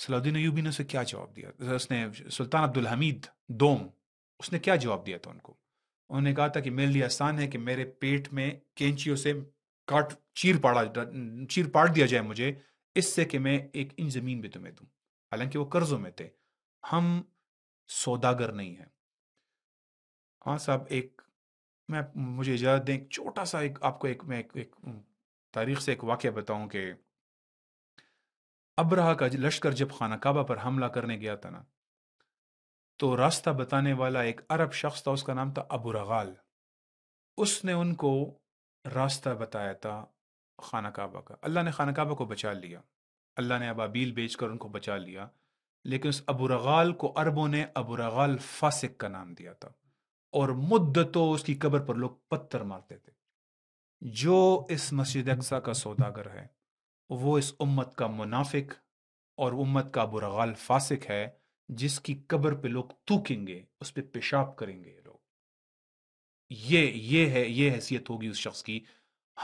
[SPEAKER 2] सलाउद्दीन यूबी ने उसे क्या जवाब दिया उसने सुल्तान अब्दुल हमीद दोम उसने क्या जवाब दिया था उनको उन्होंने कहा था कि मेरे लिए आसान है कि मेरे पेट में कैंचियों से काट चीर पाड़ा चीर पाट दिया जाए मुझे इससे कि मैं एक इन ज़मीन भी तुम्हें दूँ हालांकि वो कर्ज़ों में थे हम सौदागर नहीं हैं हाँ साहब एक मैं मुझे इजाज़त दें छोटा सा एक आपको एक मैं एक, एक तारीख से एक वाक्य बताऊं कि अब्रहा का लश्कर जब खाना काबा पर हमला करने गया था ना तो रास्ता बताने वाला एक अरब शख्स था उसका नाम था अबू रगाल उसने उनको रास्ता बताया था खाना काबा का अल्लाह ने खाना काबा को बचा लिया अल्लाह ने अबाबील बेच कर उनको बचा लिया लेकिन उस अबू रगाल को अरबों ने अबू रगाल फासिक का नाम दिया था और मुद्दतों उसकी कबर पर लोग पत्थर मारते थे जो इस मस्जिद अक्सा का सौदागर है वो इस उम्मत का मुनाफिक और उम्मत का अबू रगाल फासिक है जिसकी कबर पर लोग थूकेंगे उस पर पेशाब करेंगे ये ये है ये हैसियत होगी उस शख्स की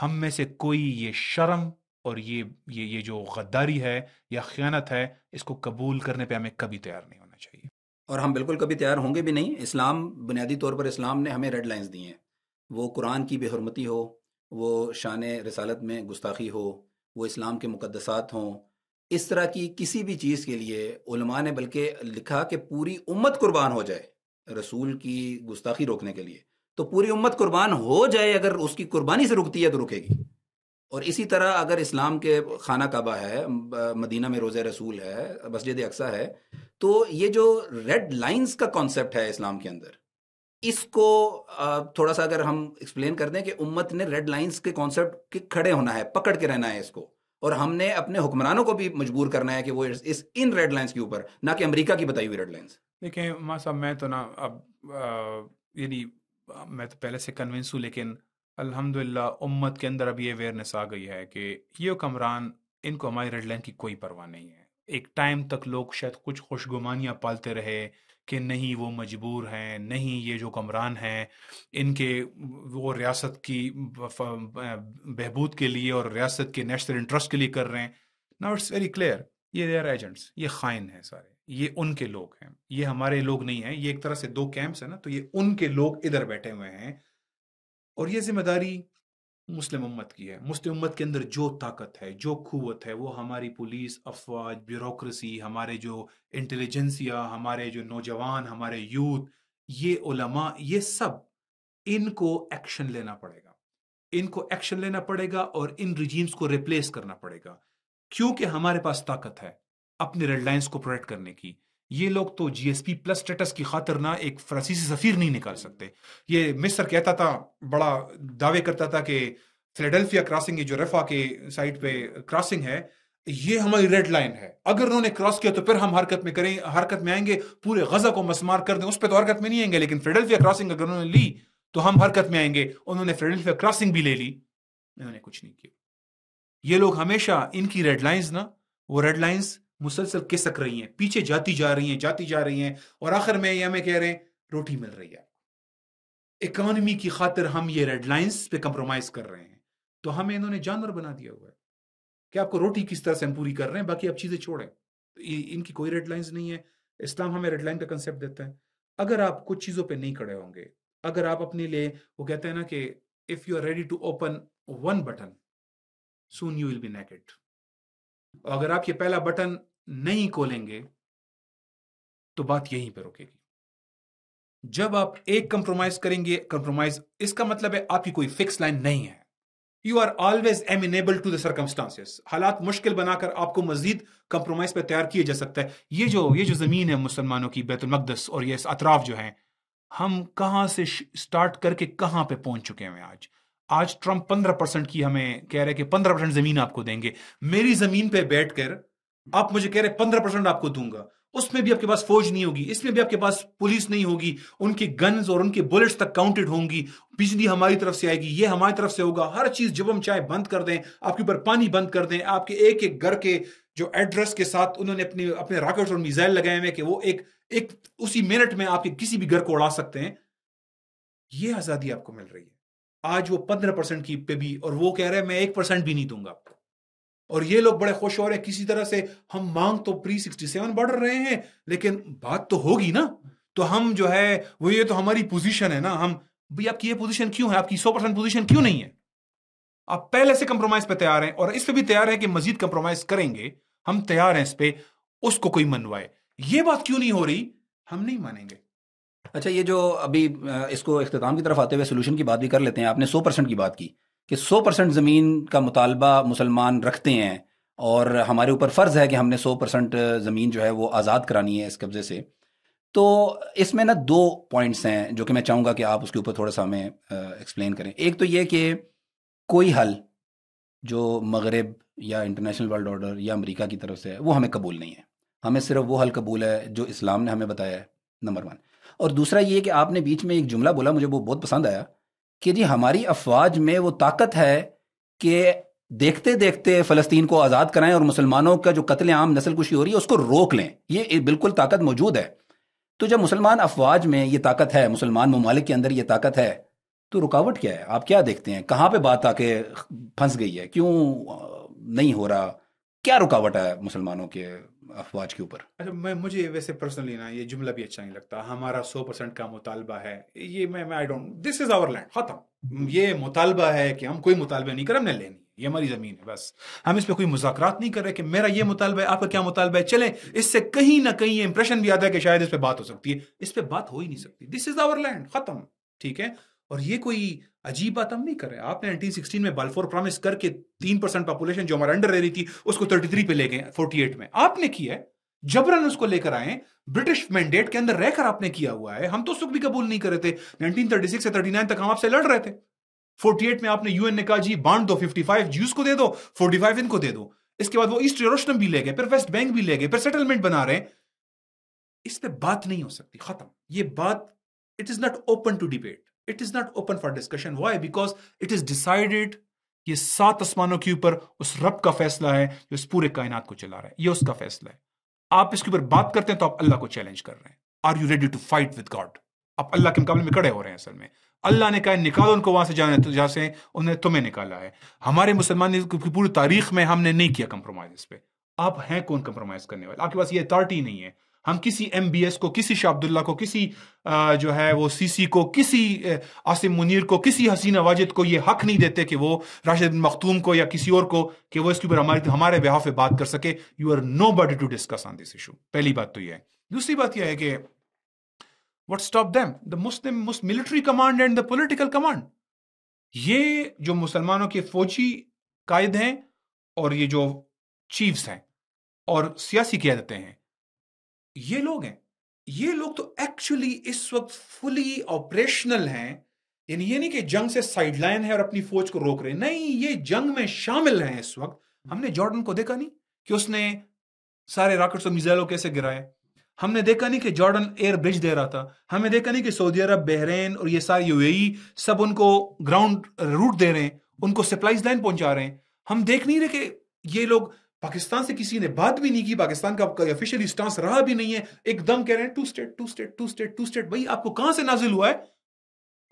[SPEAKER 2] हम में से कोई ये शर्म और ये ये ये जो गद्दारी है या ख्यानत है इसको कबूल करने पे हमें कभी तैयार नहीं होना चाहिए और हम बिल्कुल कभी तैयार होंगे भी नहीं इस्लाम बुनियादी तौर पर इस्लाम
[SPEAKER 1] ने हमें रेड लाइंस दी हैं वो कुरान की बेहरमती हो वो शान रसालत में गुस्ताखी हो वो इस्लाम के मुकदसात हों इस तरह की किसी भी चीज़ के लिए उलमा ने बल्कि लिखा कि पूरी उम्मत कुर्बान हो जाए रसूल की गुस्ताखी रोकने के लिए तो पूरी उम्मत कुर्बान हो जाए अगर उसकी कुर्बानी से रुकती है तो रुकेगी और इसी तरह अगर इस्लाम के खाना कबा है मदीना में रोज़ रसूल है मस्जिद अक्सा है तो ये जो रेड लाइंस का कॉन्सेप्ट है इस्लाम के अंदर इसको थोड़ा सा अगर हम एक्सप्लेन कर दें कि उम्मत ने रेड लाइंस के कॉन्सेप्ट के खड़े होना है पकड़ के रहना है इसको और हमने अपने हुक्मरानों को भी मजबूर करना है कि वो इस इन रेड लाइंस के ऊपर ना कि अमेरिका की बताई हुई रेड लाइंस
[SPEAKER 2] देखें मां साहब मैं तो ना अब यानी मैं तो पहले से कन्विंस हूँ लेकिन अल्हम्दुलिल्लाह उम्मत के अंदर अब ये अवेयरनेस आ गई है कि ये कमरान इनको हमारी रेड लाइन की कोई परवाह नहीं है एक टाइम तक लोग शायद कुछ खुशगुमानियाँ पालते रहे कि नहीं वो मजबूर हैं नहीं ये जो कमरान हैं इनके वो रियासत की बहबूद के लिए और रियासत के नेशनल इंटरेस्ट के लिए कर रहे हैं नाउ इट्स वेरी क्लियर ये देयर एजेंट्स ये खाइन हैं सारे ये उनके लोग हैं ये हमारे लोग नहीं है ये एक तरह से दो कैंप्स है ना तो ये उनके लोग इधर बैठे हुए हैं और ये जिम्मेदारी मुस्लिम उम्मत की है मुस्लिम उम्मत के अंदर जो ताकत है जो खूवत है वो हमारी पुलिस अफवाज ब्यूरोक्रेसी हमारे जो इंटेलिजेंसिया हमारे जो नौजवान हमारे यूथ ये उलमा ये सब इनको एक्शन लेना पड़ेगा इनको एक्शन लेना पड़ेगा और इन रिजीम्स को रिप्लेस करना पड़ेगा क्योंकि हमारे पास ताकत है अपने रेड लाइन्स को प्रोटेक्ट करने की ये लोग तो जीएसपी प्लस स्टेटस की खातर ना एक फ्रांसीसी सफीर नहीं निकाल सकते ये मिस्र कहता था बड़ा दावे करता था कि फिलेडेल्फिया क्रॉसिंग जो रेफा के साइड पे क्रॉसिंग है ये हमारी रेड लाइन है अगर उन्होंने क्रॉस किया तो फिर हम हरकत में करें हरकत में आएंगे पूरे गजा को मसमार कर दें उस पर तो हरकत में नहीं आएंगे लेकिन फिलेडेल्फिया क्रॉसिंग अगर उन्होंने ली तो हम हरकत में आएंगे उन्होंने फिलेडेल्फिया क्रॉसिंग भी ले ली उन्होंने कुछ नहीं किया ये लोग हमेशा इनकी रेड लाइन्स ना वो रेड लाइन्स मुसलसल किसक रही हैं पीछे जाती जा रही हैं जाती जा रही हैं और आखिर में ये हमें कह रहे हैं रोटी मिल रही है इकॉनमी की खातिर हम ये रेड लाइन्स पे कंप्रोमाइज कर रहे हैं तो हमें इन्होंने जानवर बना दिया हुआ है कि आपको रोटी किस तरह से हम पूरी कर रहे हैं बाकी आप चीज़ें छोड़ें तो इनकी कोई रेड लाइन्स नहीं है इस्लाम हमें रेड लाइन का कंसेप्ट देता है अगर आप कुछ चीज़ों पर नहीं खड़े होंगे अगर आप अपने लिए वो कहते हैं ना कि if you are ready to open one button soon you will be naked अगर आप ये पहला बटन नहीं खोलेंगे तो बात यहीं पर रुकेगी जब आप एक कंप्रोमाइज करेंगे कंप्रोमाइज इसका मतलब है आपकी कोई फिक्स लाइन नहीं है you are always amenable to the circumstances हालात मुश्किल बनाकर आपको मजीद कंप्रोमाइज पर तैयार किया जा सकता है ये जो ये जो जमीन है मुसलमानों की बैतुलमकदस और ये अतराफ जो है हम कहाँ से स्टार्ट करके कहाँ पे पहुंच चुके हैं आज आज ट्रंप पंद्रह परसेंट की हमें कह रहे हैं कि पंद्रह परसेंट जमीन आपको देंगे मेरी जमीन पे बैठकर आप मुझे कह रहे पंद्रह परसेंट आपको दूंगा उसमें भी आपके पास फौज नहीं होगी इसमें भी आपके पास पुलिस नहीं होगी उनकी गन्स और उनके बुलेट्स तक काउंटेड होंगी बिजली हमारी तरफ से आएगी ये हमारी तरफ से होगा हर चीज जब हम चाहे बंद कर दें आपके ऊपर पानी बंद कर दें आपके एक एक घर के जो एड्रेस के साथ उन्होंने अपने अपने रॉकेट और मिसाइल लगाए हुए कि वो एक एक उसी मिनट में आपके किसी भी घर को उड़ा सकते हैं ये आजादी आपको मिल रही है आज वो पंद्रह परसेंट की पे भी और वो कह रहे हैं मैं एक परसेंट भी नहीं दूंगा और ये लोग बड़े खुश हो रहे हैं किसी तरह से हम मांग तो प्री सिक्सटी सेवन बढ़ रहे हैं लेकिन बात तो होगी ना तो हम जो है वो ये तो हमारी पोजीशन है ना हम भाई आपकी ये पोजीशन क्यों है आपकी सौ परसेंट पोजिशन क्यों नहीं है आप पहले से कंप्रोमाइज पे तैयार हैं और इस पर भी तैयार है कि मजीद कंप्रोमाइज करेंगे हम तैयार हैं इस पर उसको कोई मनवाए ये बात क्यों नहीं हो रही हम नहीं मानेंगे अच्छा ये जो अभी इसको अख्ताम
[SPEAKER 1] की तरफ आते हुए सोल्यूशन की बात भी कर लेते हैं आपने सौ परसेंट की बात की कि सौ परसेंट ज़मीन का मुतालबा मुसलमान रखते हैं और हमारे ऊपर फ़र्ज़ है कि हमने सौ परसेंट ज़मीन जो है वो आज़ाद करानी है इस कब्ज़े से तो इसमें ना दो पॉइंट्स हैं जो कि मैं चाहूँगा कि आप उसके ऊपर थोड़ा सा हमें एक्सप्लेन करें एक तो ये कि कोई हल जो मगरब या इंटरनेशनल वर्ल्ड ऑर्डर या अमेरिका की तरफ से है वो हमें कबूल नहीं है हमें सिर्फ वो हल कबूल है जो इस्लाम ने हमें बताया है नंबर वन और दूसरा ये कि आपने बीच में एक जुमला बोला मुझे वो बहुत पसंद आया कि जी हमारी अफवाज में वो ताकत है कि देखते देखते फ़लस्तीन को आज़ाद कराएं और मुसलमानों का जो कत्ल आम नस्ल कुशी हो रही है उसको रोक लें ये बिल्कुल ताकत मौजूद है तो जब मुसलमान अफवाज में ये ताकत है मुसलमान ममालिक के अंदर ये ताकत है तो रुकावट क्या है आप क्या देखते हैं कहाँ पे बात आके फंस गई है क्यों नहीं हो रहा क्या रुकावट है मुसलमानों के अफवाज के ऊपर
[SPEAKER 2] अच्छा मैं मुझे वैसे पर्सनली ना ये जुमला भी अच्छा नहीं लगता हमारा सौ परसेंट का मुतालबा है ये मैं मैं I don't this is our land खत्म हम्म। ये मुतालबा है कि हम कोई मुतालबा नहीं कर हमने लेनी ये हमारी ज़मीन है बस हम इस पर कोई मुजाकरात नहीं कर रहे कि मेरा ये मुतालबा है आपका क्या मुतालबा है चले इससे कहीं ना कहीं ये इंप्रेशन भी आता है कि शायद इस पर बात हो सकती है इस पर बात हो ही नहीं सकती दिस इज आवर लैंड खत्म ठीक है और ये कोई अजीब बात हम नहीं कर रहे आपने 1916 में बल्फोर प्रॉमिस करके तीन परसेंट पॉपुलेशन जो हमारे अंडर रह रही थी उसको 33 पे ले गए 48 में आपने किया है जबरन उसको लेकर आए ब्रिटिश मैंडेट के अंदर रहकर आपने किया हुआ है हम तो सुख भी कबूल नहीं कर रहे थे 1936 से 39 तक हम आपसे लड़ रहे थे 48 में आपने यूएन ने कहा जी बांट दो 55 जूस को दे दो 45 इनको दे दो इसके बाद वो ईस्ट यरूशलेम भी ले गए फिर वेस्ट बैंक भी ले गए फिर सेटलमेंट बना रहे इस पर बात नहीं हो सकती खत्म ये बात it is not open to debate it is not open for discussion why because it is decided ये सात आसमानों के ऊपर उस रब का फैसला है जो इस पूरे कायनात को चला रहा है ये उसका फैसला है आप इसके ऊपर बात करते हैं तो आप अल्लाह को चैलेंज कर रहे हैं are you ready to fight with God आप अल्लाह के मुकाबले में कड़े हो रहे हैं असल में अल्लाह ने कहा निकालो उनको वहां से जाने तो जहाँ से उन्हें तुम्हें निकाला है हमारे मुसलमान पूरी तारीख में हमने नहीं किया कंप्रोमाइज इस पर आप हैं कौन कंप्रोमाइज करने वाले आपके पास ये अथॉरिटी नहीं है हम किसी एम को किसी शाहब्दुल्ला को किसी जो है वो सीसी को किसी आसिम मुनीर को किसी हसीन वाजिद को ये हक नहीं देते कि वो राशिद मखतूम को या किसी और को कि वो इसके ऊपर हमारे हमारे बिहाफ पे बात कर सके you are nobody to discuss on this issue पहली बात तो ये है दूसरी बात यह है कि what stop them the Muslim military command and the political command ये जो मुसलमानों के फौजी कायद हैं और ये जो चीफ्स हैं और सियासी क्यादतें हैं ये लोग हैं ये लोग तो एक्चुअली इस वक्त फुली ऑपरेशनल हैं यानी ये नहीं कि जंग से साइडलाइन है और अपनी फौज को रोक रहे नहीं ये जंग में शामिल हैं इस वक्त हम्म। हमने जॉर्डन को देखा नहीं कि उसने सारे रॉकेट्स और मिजाइलों कैसे गिराए हमने देखा नहीं कि जॉर्डन एयर ब्रिज दे रहा था हमने देखा नहीं कि सऊदी अरब बहरेन और ये सारे यू e सब उनको ग्राउंड रूट दे रहे हैं उनको सप्लाईज लाइन पहुंचा रहे हैं हम देख नहीं रहे कि ये लोग पाकिस्तान से किसी ने बात भी नहीं की पाकिस्तान का ऑफिशियल स्टांस रहा भी नहीं है एकदम कह रहे हैं two state two state two state two state भाई आपको कहां से नाजिल हुआ है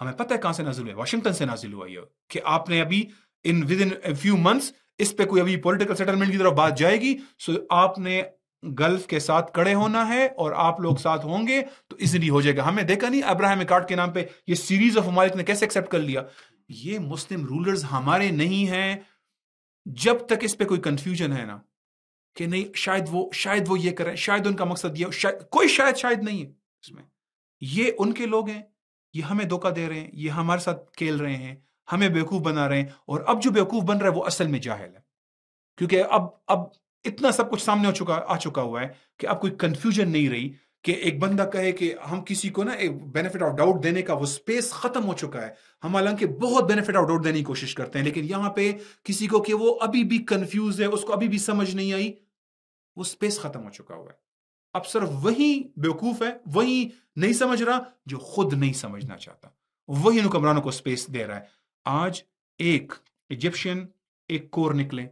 [SPEAKER 2] हमें पता है कहां से नाजिल हुआ है वाशिंगटन से नाजिल हुआ ये कि आपने अभी in within few months इस पे कोई अभी पॉलिटिकल सेटलमेंट की तरफ बात जाएगी सो आपने गल्फ के साथ कड़े होना है और आप लोग साथ होंगे तो इजिली हो जाएगा हमें देखा नहीं अब्राहम कार्ड के नाम पे ये सीरीज ऑफ ममालिक ने कैसे एक्सेप्ट कर लिया ये मुस्लिम रूलर्स हमारे नहीं हैं जब तक इस पे कोई कंफ्यूजन है ना कि नहीं शायद वो शायद वो ये करें शायद उनका मकसद ये शायद कोई शायद शायद नहीं है इसमें ये उनके लोग हैं ये हमें धोखा दे रहे हैं ये हमारे साथ खेल रहे हैं हमें बेवकूफ़ बना रहे हैं और अब जो बेवकूफ़ बन रहा है वो असल में जाहिल है क्योंकि अब अब इतना सब कुछ सामने हो चुका आ चुका हुआ है कि अब कोई कंफ्यूजन नहीं रही कि एक बंदा कहे कि हम किसी को ना एक बेनिफिट ऑफ डाउट देने का वो स्पेस खत्म हो चुका है हम हालांकि बहुत बेनिफिट ऑफ डाउट देने की कोशिश करते हैं लेकिन यहां पे किसी को कि वो अभी भी कंफ्यूज है उसको अभी भी समझ नहीं आई वो स्पेस खत्म हो चुका हुआ है अब सिर्फ वही बेवकूफ है वही नहीं समझ रहा जो खुद नहीं समझना चाहता वही हुक्मरानों को स्पेस दे रहा है आज एक इजिप्शियन एक कोर निकले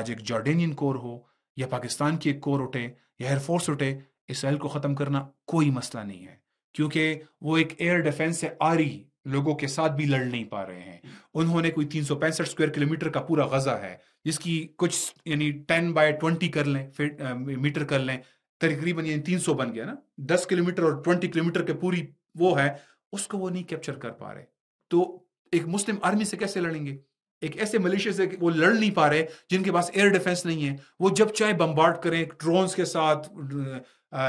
[SPEAKER 2] आज एक जॉर्डेनियन कोर हो या पाकिस्तान की एक कोर उठे या एयरफोर्स उठे इसराइल को ख़त्म करना कोई मसला नहीं है क्योंकि वो एक एयर डिफेंस से आरी लोगों के साथ भी लड़ नहीं पा रहे हैं उन्होंने कोई तीन सौ पैंसठ स्क्वायर किलोमीटर का पूरा गजा है जिसकी कुछ यानी टेन बाय ट्वेंटी कर लें फिर आ, मीटर कर लें तकरीबन यानी तीन सौ बन गया ना दस किलोमीटर और ट्वेंटी किलोमीटर के पूरी वो है उसको वो नहीं कैप्चर कर पा रहे तो एक मुस्लिम आर्मी से कैसे लड़ेंगे एक ऐसे मलेशिया से वो लड़ नहीं पा रहे जिनके पास एयर डिफेंस नहीं है वो जब चाहे बम्बार्ड करें ड्रोन्स के साथ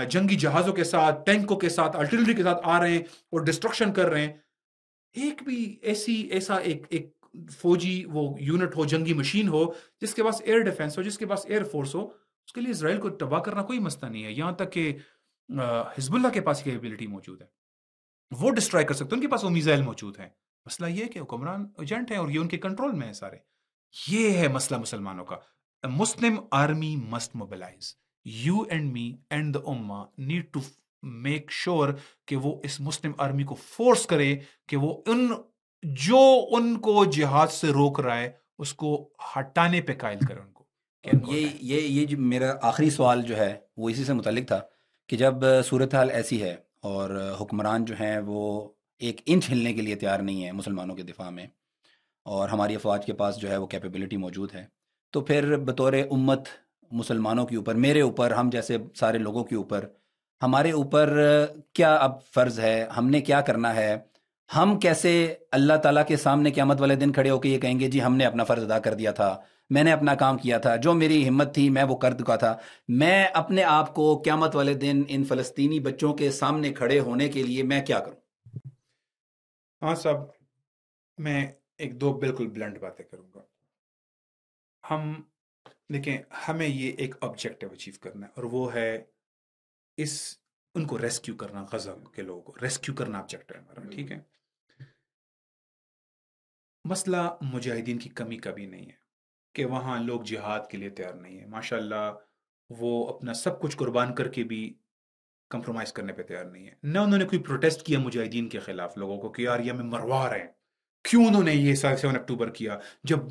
[SPEAKER 2] जंगी जहाज़ों के साथ टैंकों के साथ आर्टिलरी के साथ आ रहे हैं और डिस्ट्रक्शन कर रहे हैं एक भी ऐसी ऐसा एक एक फौजी वो यूनिट हो जंगी मशीन हो जिसके पास एयर डिफेंस हो जिसके पास एयरफोर्स हो उसके लिए इसराइल को तबाह करना कोई मसला नहीं है यहाँ तक कि हिजबुल्ला के पास कैपेबिलिटी मौजूद है वो डिस्ट्रॉय कर सकते हैं उनके पास वो मिज़ाइल मौजूद है मसला ये है कि हुक्मरान एजेंट है और ये उनके कंट्रोल में है सारे ये है मसला मुसलमानों का Muslim army must mobilise you and me and the उम्मा नीड टू मेक श्योर कि वो इस मुस्लिम आर्मी को फोर्स करे कि वो उन जो उनको जिहाद से रोक रहा है उसको हटाने पे कायल करें
[SPEAKER 1] उनको ये ये ये जो मेरा आखिरी सवाल जो है वो इसी से मुतलिक था कि जब सूरत हाल ऐसी है और हुक्मरान जो हैं वो एक इंच हिलने के लिए तैयार नहीं है मुसलमानों के दिफा में और हमारी अफवाज के पास जो है वो कैपेबिलिटी मौजूद है तो फिर बतौर उम्मत मुसलमानों के ऊपर मेरे ऊपर हम जैसे सारे लोगों के ऊपर हमारे ऊपर क्या अब फ़र्ज़ है हमने क्या करना है हम कैसे अल्लाह ताला के सामने क्यामत वाले दिन खड़े होकर ये कहेंगे जी हमने अपना फ़र्ज़ अदा कर दिया था मैंने अपना काम किया था जो मेरी हिम्मत थी मैं वो कर चुका था मैं अपने आप को क्यामत वाले दिन इन फ़लस्तीनी बच्चों के सामने खड़े होने के लिए मैं क्या करूं हाँ साहब
[SPEAKER 2] मैं एक दो बिल्कुल ब्लंट बातें करूंगा हम देखें हमें ये एक ऑब्जेक्टिव अचीव करना है और वो है इस उनको रेस्क्यू करना गजा के लोगों को रेस्क्यू करना ऑब्जेक्टिव है हमारा ठीक है मसला मुजाहिदीन की कमी कभी नहीं है कि वहाँ लोग जिहाद के लिए तैयार नहीं है माशाल्लाह वो अपना सब कुछ कुर्बान करके भी कंप्रोमाइज़ करने पे तैयार नहीं है ना उन्होंने कोई प्रोटेस्ट किया मुजाहिदीन के ख़िलाफ़ लोगों को कि यार ये हमें मरवा रहे हैं क्यों उन्होंने ये सेवन अक्टूबर किया जब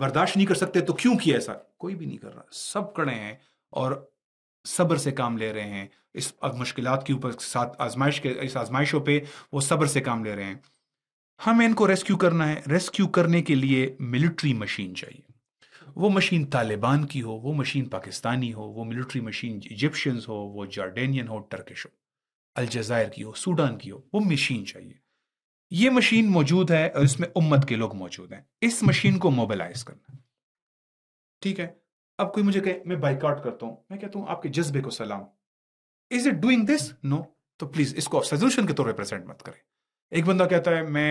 [SPEAKER 2] बर्दाश्त नहीं कर सकते तो क्यों किया ऐसा कोई भी नहीं कर रहा सब कड़े हैं और सब्र से काम ले रहे हैं इस मुश्किल के ऊपर साथ आजमाइश के इस आजमाइशों पे वो सब्र से काम ले रहे हैं हमें इनको रेस्क्यू करना है रेस्क्यू करने के लिए मिलिट्री मशीन चाहिए वो मशीन तालिबान की हो वो मशीन पाकिस्तानी हो वो मिलिट्री मशीन इजिप्शियंस हो वो जार्डेनियन हो टर्किश हो अलजायर की हो सूडान की हो वो मशीन चाहिए ये मशीन मौजूद है और इसमें उम्मत के लोग मौजूद हैं इस मशीन को मोबिलाइज करना ठीक है अब कोई मुझे कहे मैं बाइकआउट करता हूं मैं कहता हूं आपके जज्बे को सलाम is it doing this no तो प्लीज इसको आप सोल्यूशन के तौर पर प्रेजेंट मत करें एक बंदा कहता है मैं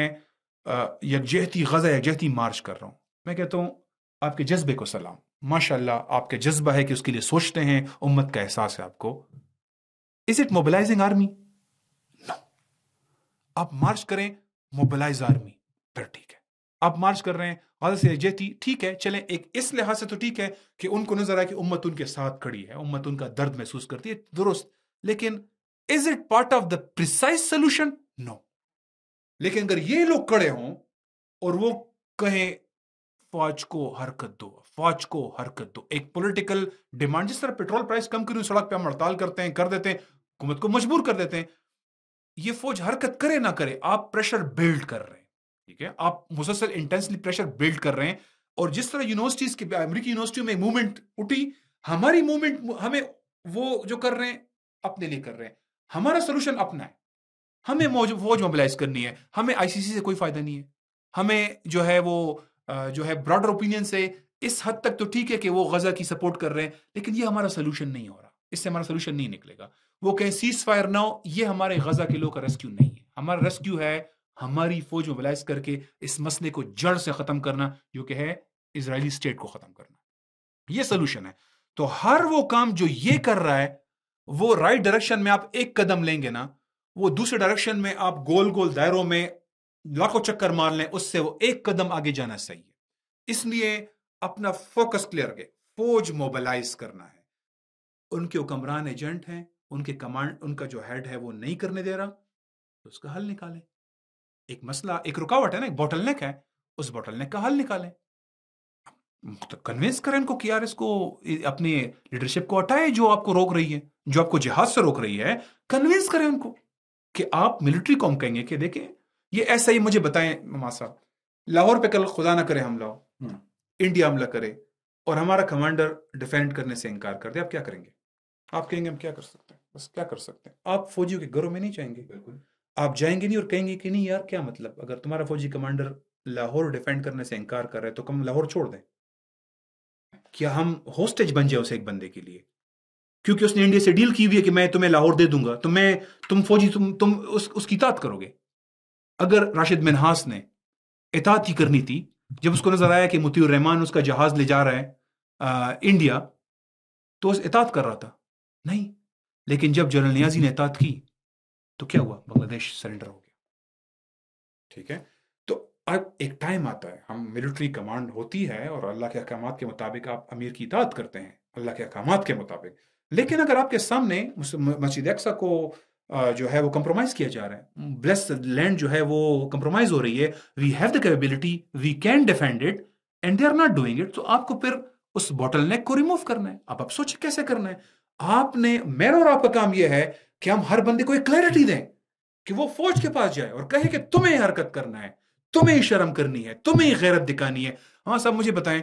[SPEAKER 2] यकजहती गजा यकजहती मार्च कर रहा हूं मैं कहता हूं आपके जज्बे को सलाम माशाल्लाह आपके जज्बा है कि उसके लिए सोचते हैं उम्मत का एहसास है आपको is it mobilising army no आप मार्च करें मोबिलाइज आर्मी फिर ठीक है आप मार्च कर रहे हैं गजा से जेती ठीक है चले एक इस लिहाज से तो ठीक है कि उनको नजर आए कि उम्मत उनके साथ खड़ी है उम्मत उनका दर्द महसूस करती है दुरुस्त लेकिन is it part of the precise solution no लेकिन अगर ये लोग खड़े हों और वो कहें फौज को हरकत दो फौज को हरकत दो एक पॉलिटिकल डिमांड जिस तरह पेट्रोल प्राइस कम करूं सड़क पे हम हड़ताल करते हैं कर देते हैं हुकूमत को मजबूर कर देते हैं ये फौज हरकत करे ना करे आप प्रेशर बिल्ड कर रहे हैं ठीक है आप मुसलसल इंटेंसली प्रेशर बिल्ड कर रहे हैं और जिस तरह यूनिवर्सिटीज के अमेरिकी यूनिवर्सिटियों में मूवमेंट उठी हमारी मूवमेंट हमें वो जो कर रहे हैं अपने लिए कर रहे हैं हमारा सोल्यूशन अपना है हमें फौज मोबिलाइज करनी है हमें आईसीसी से कोई फायदा नहीं है हमें जो है वो जो है ब्रॉडर ओपिनियन से इस हद तक तो ठीक है कि वो गजा की सपोर्ट कर रहे हैं लेकिन ये हमारा सोल्यूशन नहीं हो रहा इससे हमारा सोल्यूशन नहीं निकलेगा वो कहें सीज फायर ना हो ये हमारे गजा के लोगों का रेस्क्यू नहीं है हमारा रेस्क्यू है हमारी फौज मोबिलाइज करके इस मसले को जड़ से खत्म करना जो कि है इसराइली स्टेट को खत्म करना ये सोल्यूशन है तो हर वो काम जो ये कर रहा है वो राइट डायरेक्शन में आप एक कदम लेंगे ना वो दूसरे डायरेक्शन में आप गोल गोल दायरों में लाखों चक्कर मार लें उससे वो एक कदम आगे जाना सही है इसलिए अपना फोकस क्लियर के फौज मोबिलाइज करना है उनके हुक्मरान एजेंट हैं उनके कमांड उनका जो हेड है वो नहीं करने दे रहा तो उसका हल निकालें एक मसला एक रुकावट है ना एक बॉटलनेक है उस बॉटलनेक का हल निकालें तो मतलब कन्विंस करें इनको कि यार इसको अपने लीडरशिप को हटाए जो आपको रोक रही है जो आपको जहाज से रोक रही है कन्विंस करें उनको कि आप मिलिट्री को हम कहेंगे कि देखें ये ऐसा ही मुझे बताएं मामा साहब लाहौर पे कल खुदा ना करे हमला हो
[SPEAKER 1] हम्म।
[SPEAKER 2] इंडिया हमला करे और हमारा कमांडर डिफेंड करने से इनकार कर दे आप क्या करेंगे आप कहेंगे हम क्या कर सकते हैं बस क्या कर सकते हैं आप फौजियों के घरों में नहीं जाएंगे आप जाएंगे नहीं और कहेंगे कि नहीं यार क्या मतलब अगर तुम्हारा फौजी कमांडर लाहौर डिफेंड करने से इनकार कर रहे हैं तो कम लाहौर छोड़ दें क्या हम होस्टेज बन जाए उसे एक बंदे के लिए क्योंकि उसने इंडिया से डील की हुई है कि मैं तुम्हें लाहौर दे दूंगा तो मैं तुम फौजी तुम तुम उस उसकी इतात करोगे अगर राशिद मिनहास ने इतात ही करनी थी जब उसको नजर आया कि मुतीर रहमान उसका जहाज ले जा रहा है आ, इंडिया तो उस इतात कर रहा था नहीं लेकिन जब जनरल नियाजी ने एतात की तो क्या हुआ बांग्लादेश सरेंडर हो गया ठीक है तो अब एक टाइम आता है हम मिलिट्री कमांड होती है और अल्लाह के अहकाम के मुताबिक आप अमीर की इतात करते हैं अल्लाह के अहकाम के मुताबिक लेकिन अगर आपके सामने मस्जिद एक्सा को जो है वो कंप्रोमाइज किया जा रहा है ब्लेस लैंड जो है वो कंप्रोमाइज हो रही है we have the capability we can defend it and they are not doing it तो आपको फिर उस बॉटल नेक को रिमूव करना है अब आप सोचिए कैसे करना है आपने मेरा और आपका काम यह है कि हम हर बंदे को एक क्लैरिटी दें कि वो फौज के पास जाए और कहे कि तुम्हें हरकत करना है तुम्हें शर्म करनी है तुम्हें गैरत दिखानी है हाँ साहब मुझे बताएं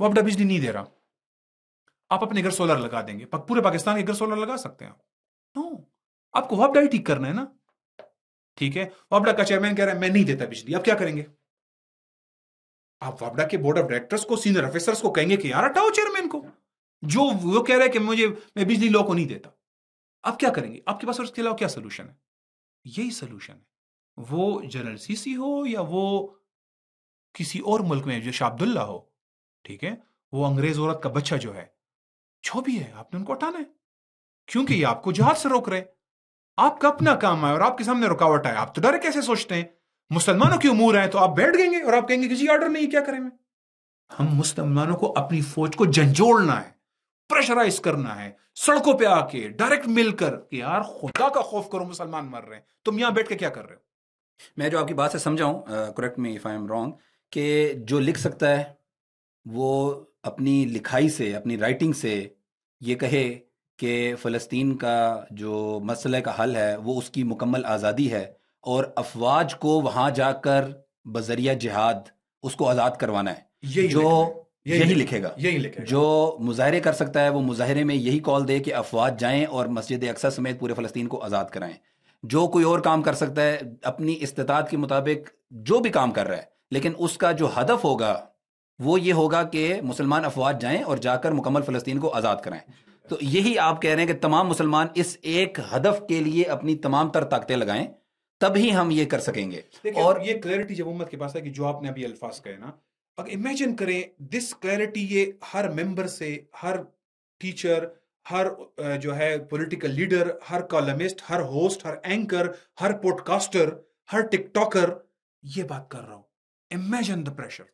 [SPEAKER 2] वो अपना बिजली नहीं दे रहा आप अपने घर सोलर लगा देंगे पूरे पाकिस्तान के घर सोलर लगा सकते हैं नो आपको वापडा ही ठीक करना है ना ठीक है वापडा का चेयरमैन कह रहा है मैं नहीं देता बिजली आप क्या करेंगे आप वापडा के बोर्ड ऑफ डायरेक्टर्स को सीनियर ऑफिसर्स को कहेंगे कि यार हटाओ चेयरमैन को जो वो कह रहे हैं कि मुझे मैं बिजली लॉ को नहीं देता आप क्या करेंगे आपके पास और इसके अलावा क्या सोल्यूशन है यही सोल्यूशन है वो जनरल सीसी हो या वो किसी और मुल्क में जो शाब्दुल्ला हो ठीक है वो अंग्रेज औरत का बच्चा जो है जो भी है आपने उनको हटाना है क्योंकि ये आपको जहाज से रोक रहे आपका अपना काम है और आपके सामने रुकावट आए आप तो डर कैसे सोचते हैं मुसलमानों की उमूर हैं तो आप बैठ गएंगे और आप कहेंगे किसी ऑर्डर नहीं क्या करें मैं हम मुसलमानों को अपनी फौज को झंझोड़ना है प्रेशराइज करना है सड़कों पे आके डायरेक्ट मिलकर कि यार खुदा का खौफ करो मुसलमान मर रहे हैं तुम यहां बैठ के क्या कर रहे हो मैं जो आपकी बात से
[SPEAKER 1] समझाऊं correct me if I am wrong कि जो लिख सकता है वो अपनी लिखाई से अपनी राइटिंग से ये कहे कि फ़लस्तीन का जो मसले का हल है वो उसकी मुकम्मल आज़ादी है और अफवाज को वहां जाकर बजरिया जिहाद उसको आज़ाद करवाना है ये जो यही, यही लिखेगा यही लिखेगा जो मुजाहरे कर सकता है वो मुजाहरे में यही कॉल दे कि अफवाज जाएं और मस्जिद अक्सर समेत पूरे फलस्तीन को आज़ाद कराएं जो कोई और काम कर सकता है अपनी इस्तात के मुताबिक जो भी काम कर रहा है लेकिन उसका जो हदफ होगा वो ये होगा कि मुसलमान अफवाज जाएं और जाकर मुकम्मल फ़लस्तीन को आज़ाद कराएं तो यही आप कह रहे हैं कि तमाम मुसलमान इस एक हदफ के लिए अपनी तमाम तर ताकतें लगाएं तभी हम ये कर सकेंगे
[SPEAKER 2] और ये क्लैरिटी जब उम्मत के पास है कि जो आपने अभी अल्फाज कहे ना अगर इमेजिन करें दिस क्लैरिटी ये हर मेंबर से हर टीचर हर जो है पॉलिटिकल लीडर हर कॉलमिस्ट हर होस्ट हर एंकर हर पॉडकास्टर हर टिकटॉकर ये बात कर रहा हूं इमेजिन द प्रेशर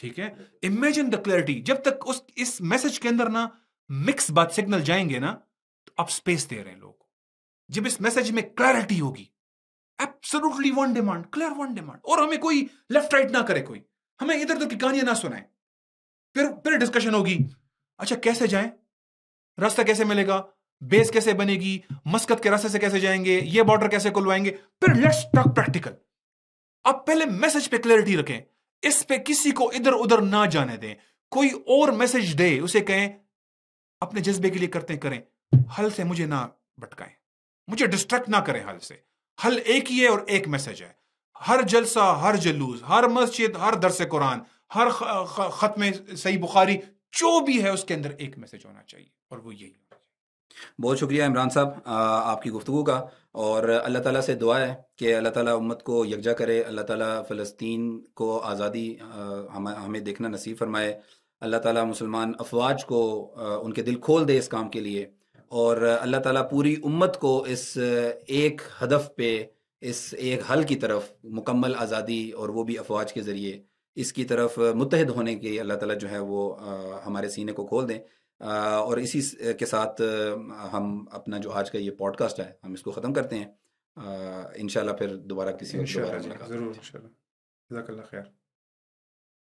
[SPEAKER 2] ठीक है इमेजिन द क्लैरिटी जब तक उस इस मैसेज के अंदर ना मिक्स बात सिग्नल जाएंगे ना तो आप स्पेस दे रहे हैं लोगों को जब इस मैसेज में क्लैरिटी होगी absolutely one demand clear one demand और हमें कोई लेफ्ट राइट ना करे कोई हमें इधर उधर की कहानियां ना सुनाएं फिर फिर डिस्कशन होगी अच्छा कैसे जाए रास्ता कैसे मिलेगा बेस कैसे बनेगी मस्कत के रास्ते से कैसे जाएंगे ये बॉर्डर कैसे खुलवाएंगे फिर लेट्स टॉक प्रैक्टिकल अब पहले मैसेज पे क्लैरिटी रखें इस पे किसी को इधर उधर ना जाने दें कोई और मैसेज दे उसे कहें अपने जज्बे के लिए करते करें हल से मुझे ना भटकाएं मुझे डिस्ट्रैक्ट ना करें हल से हल एक ही है और एक मैसेज है हर जलसा हर जलूस हर मस्जिद हर दरस कुरान हर ख़त्म सही बुखारी जो भी है उसके अंदर एक मैसेज होना चाहिए और वो यही
[SPEAKER 1] बहुत शुक्रिया इमरान साहब आपकी गुफ्तु का और अल्लाह ताला से दुआ है कि अल्लाह ताला उम्मत को यकजा करे अल्लाह ताला फ़लस्तीन को आज़ादी हम हमें देखना नसीब फरमाए अल्लाह ताला मुसलमान अफवाज को उनके दिल खोल दे इस काम के लिए और अल्लाह ताला पूरी उम्मत को इस एक हदफ पे इस एक हल की तरफ मुकम्मल आज़ादी और वो भी अफवाज के ज़रिए इसकी तरफ मुतहद होने के अल्लाह ताला जो है वो आ, हमारे सीने को खोल दें आ, और इसी के साथ हम अपना जो आज का ये पॉडकास्ट है हम इसको ख़त्म करते हैं इन फिर दोबारा किसी और
[SPEAKER 2] खैर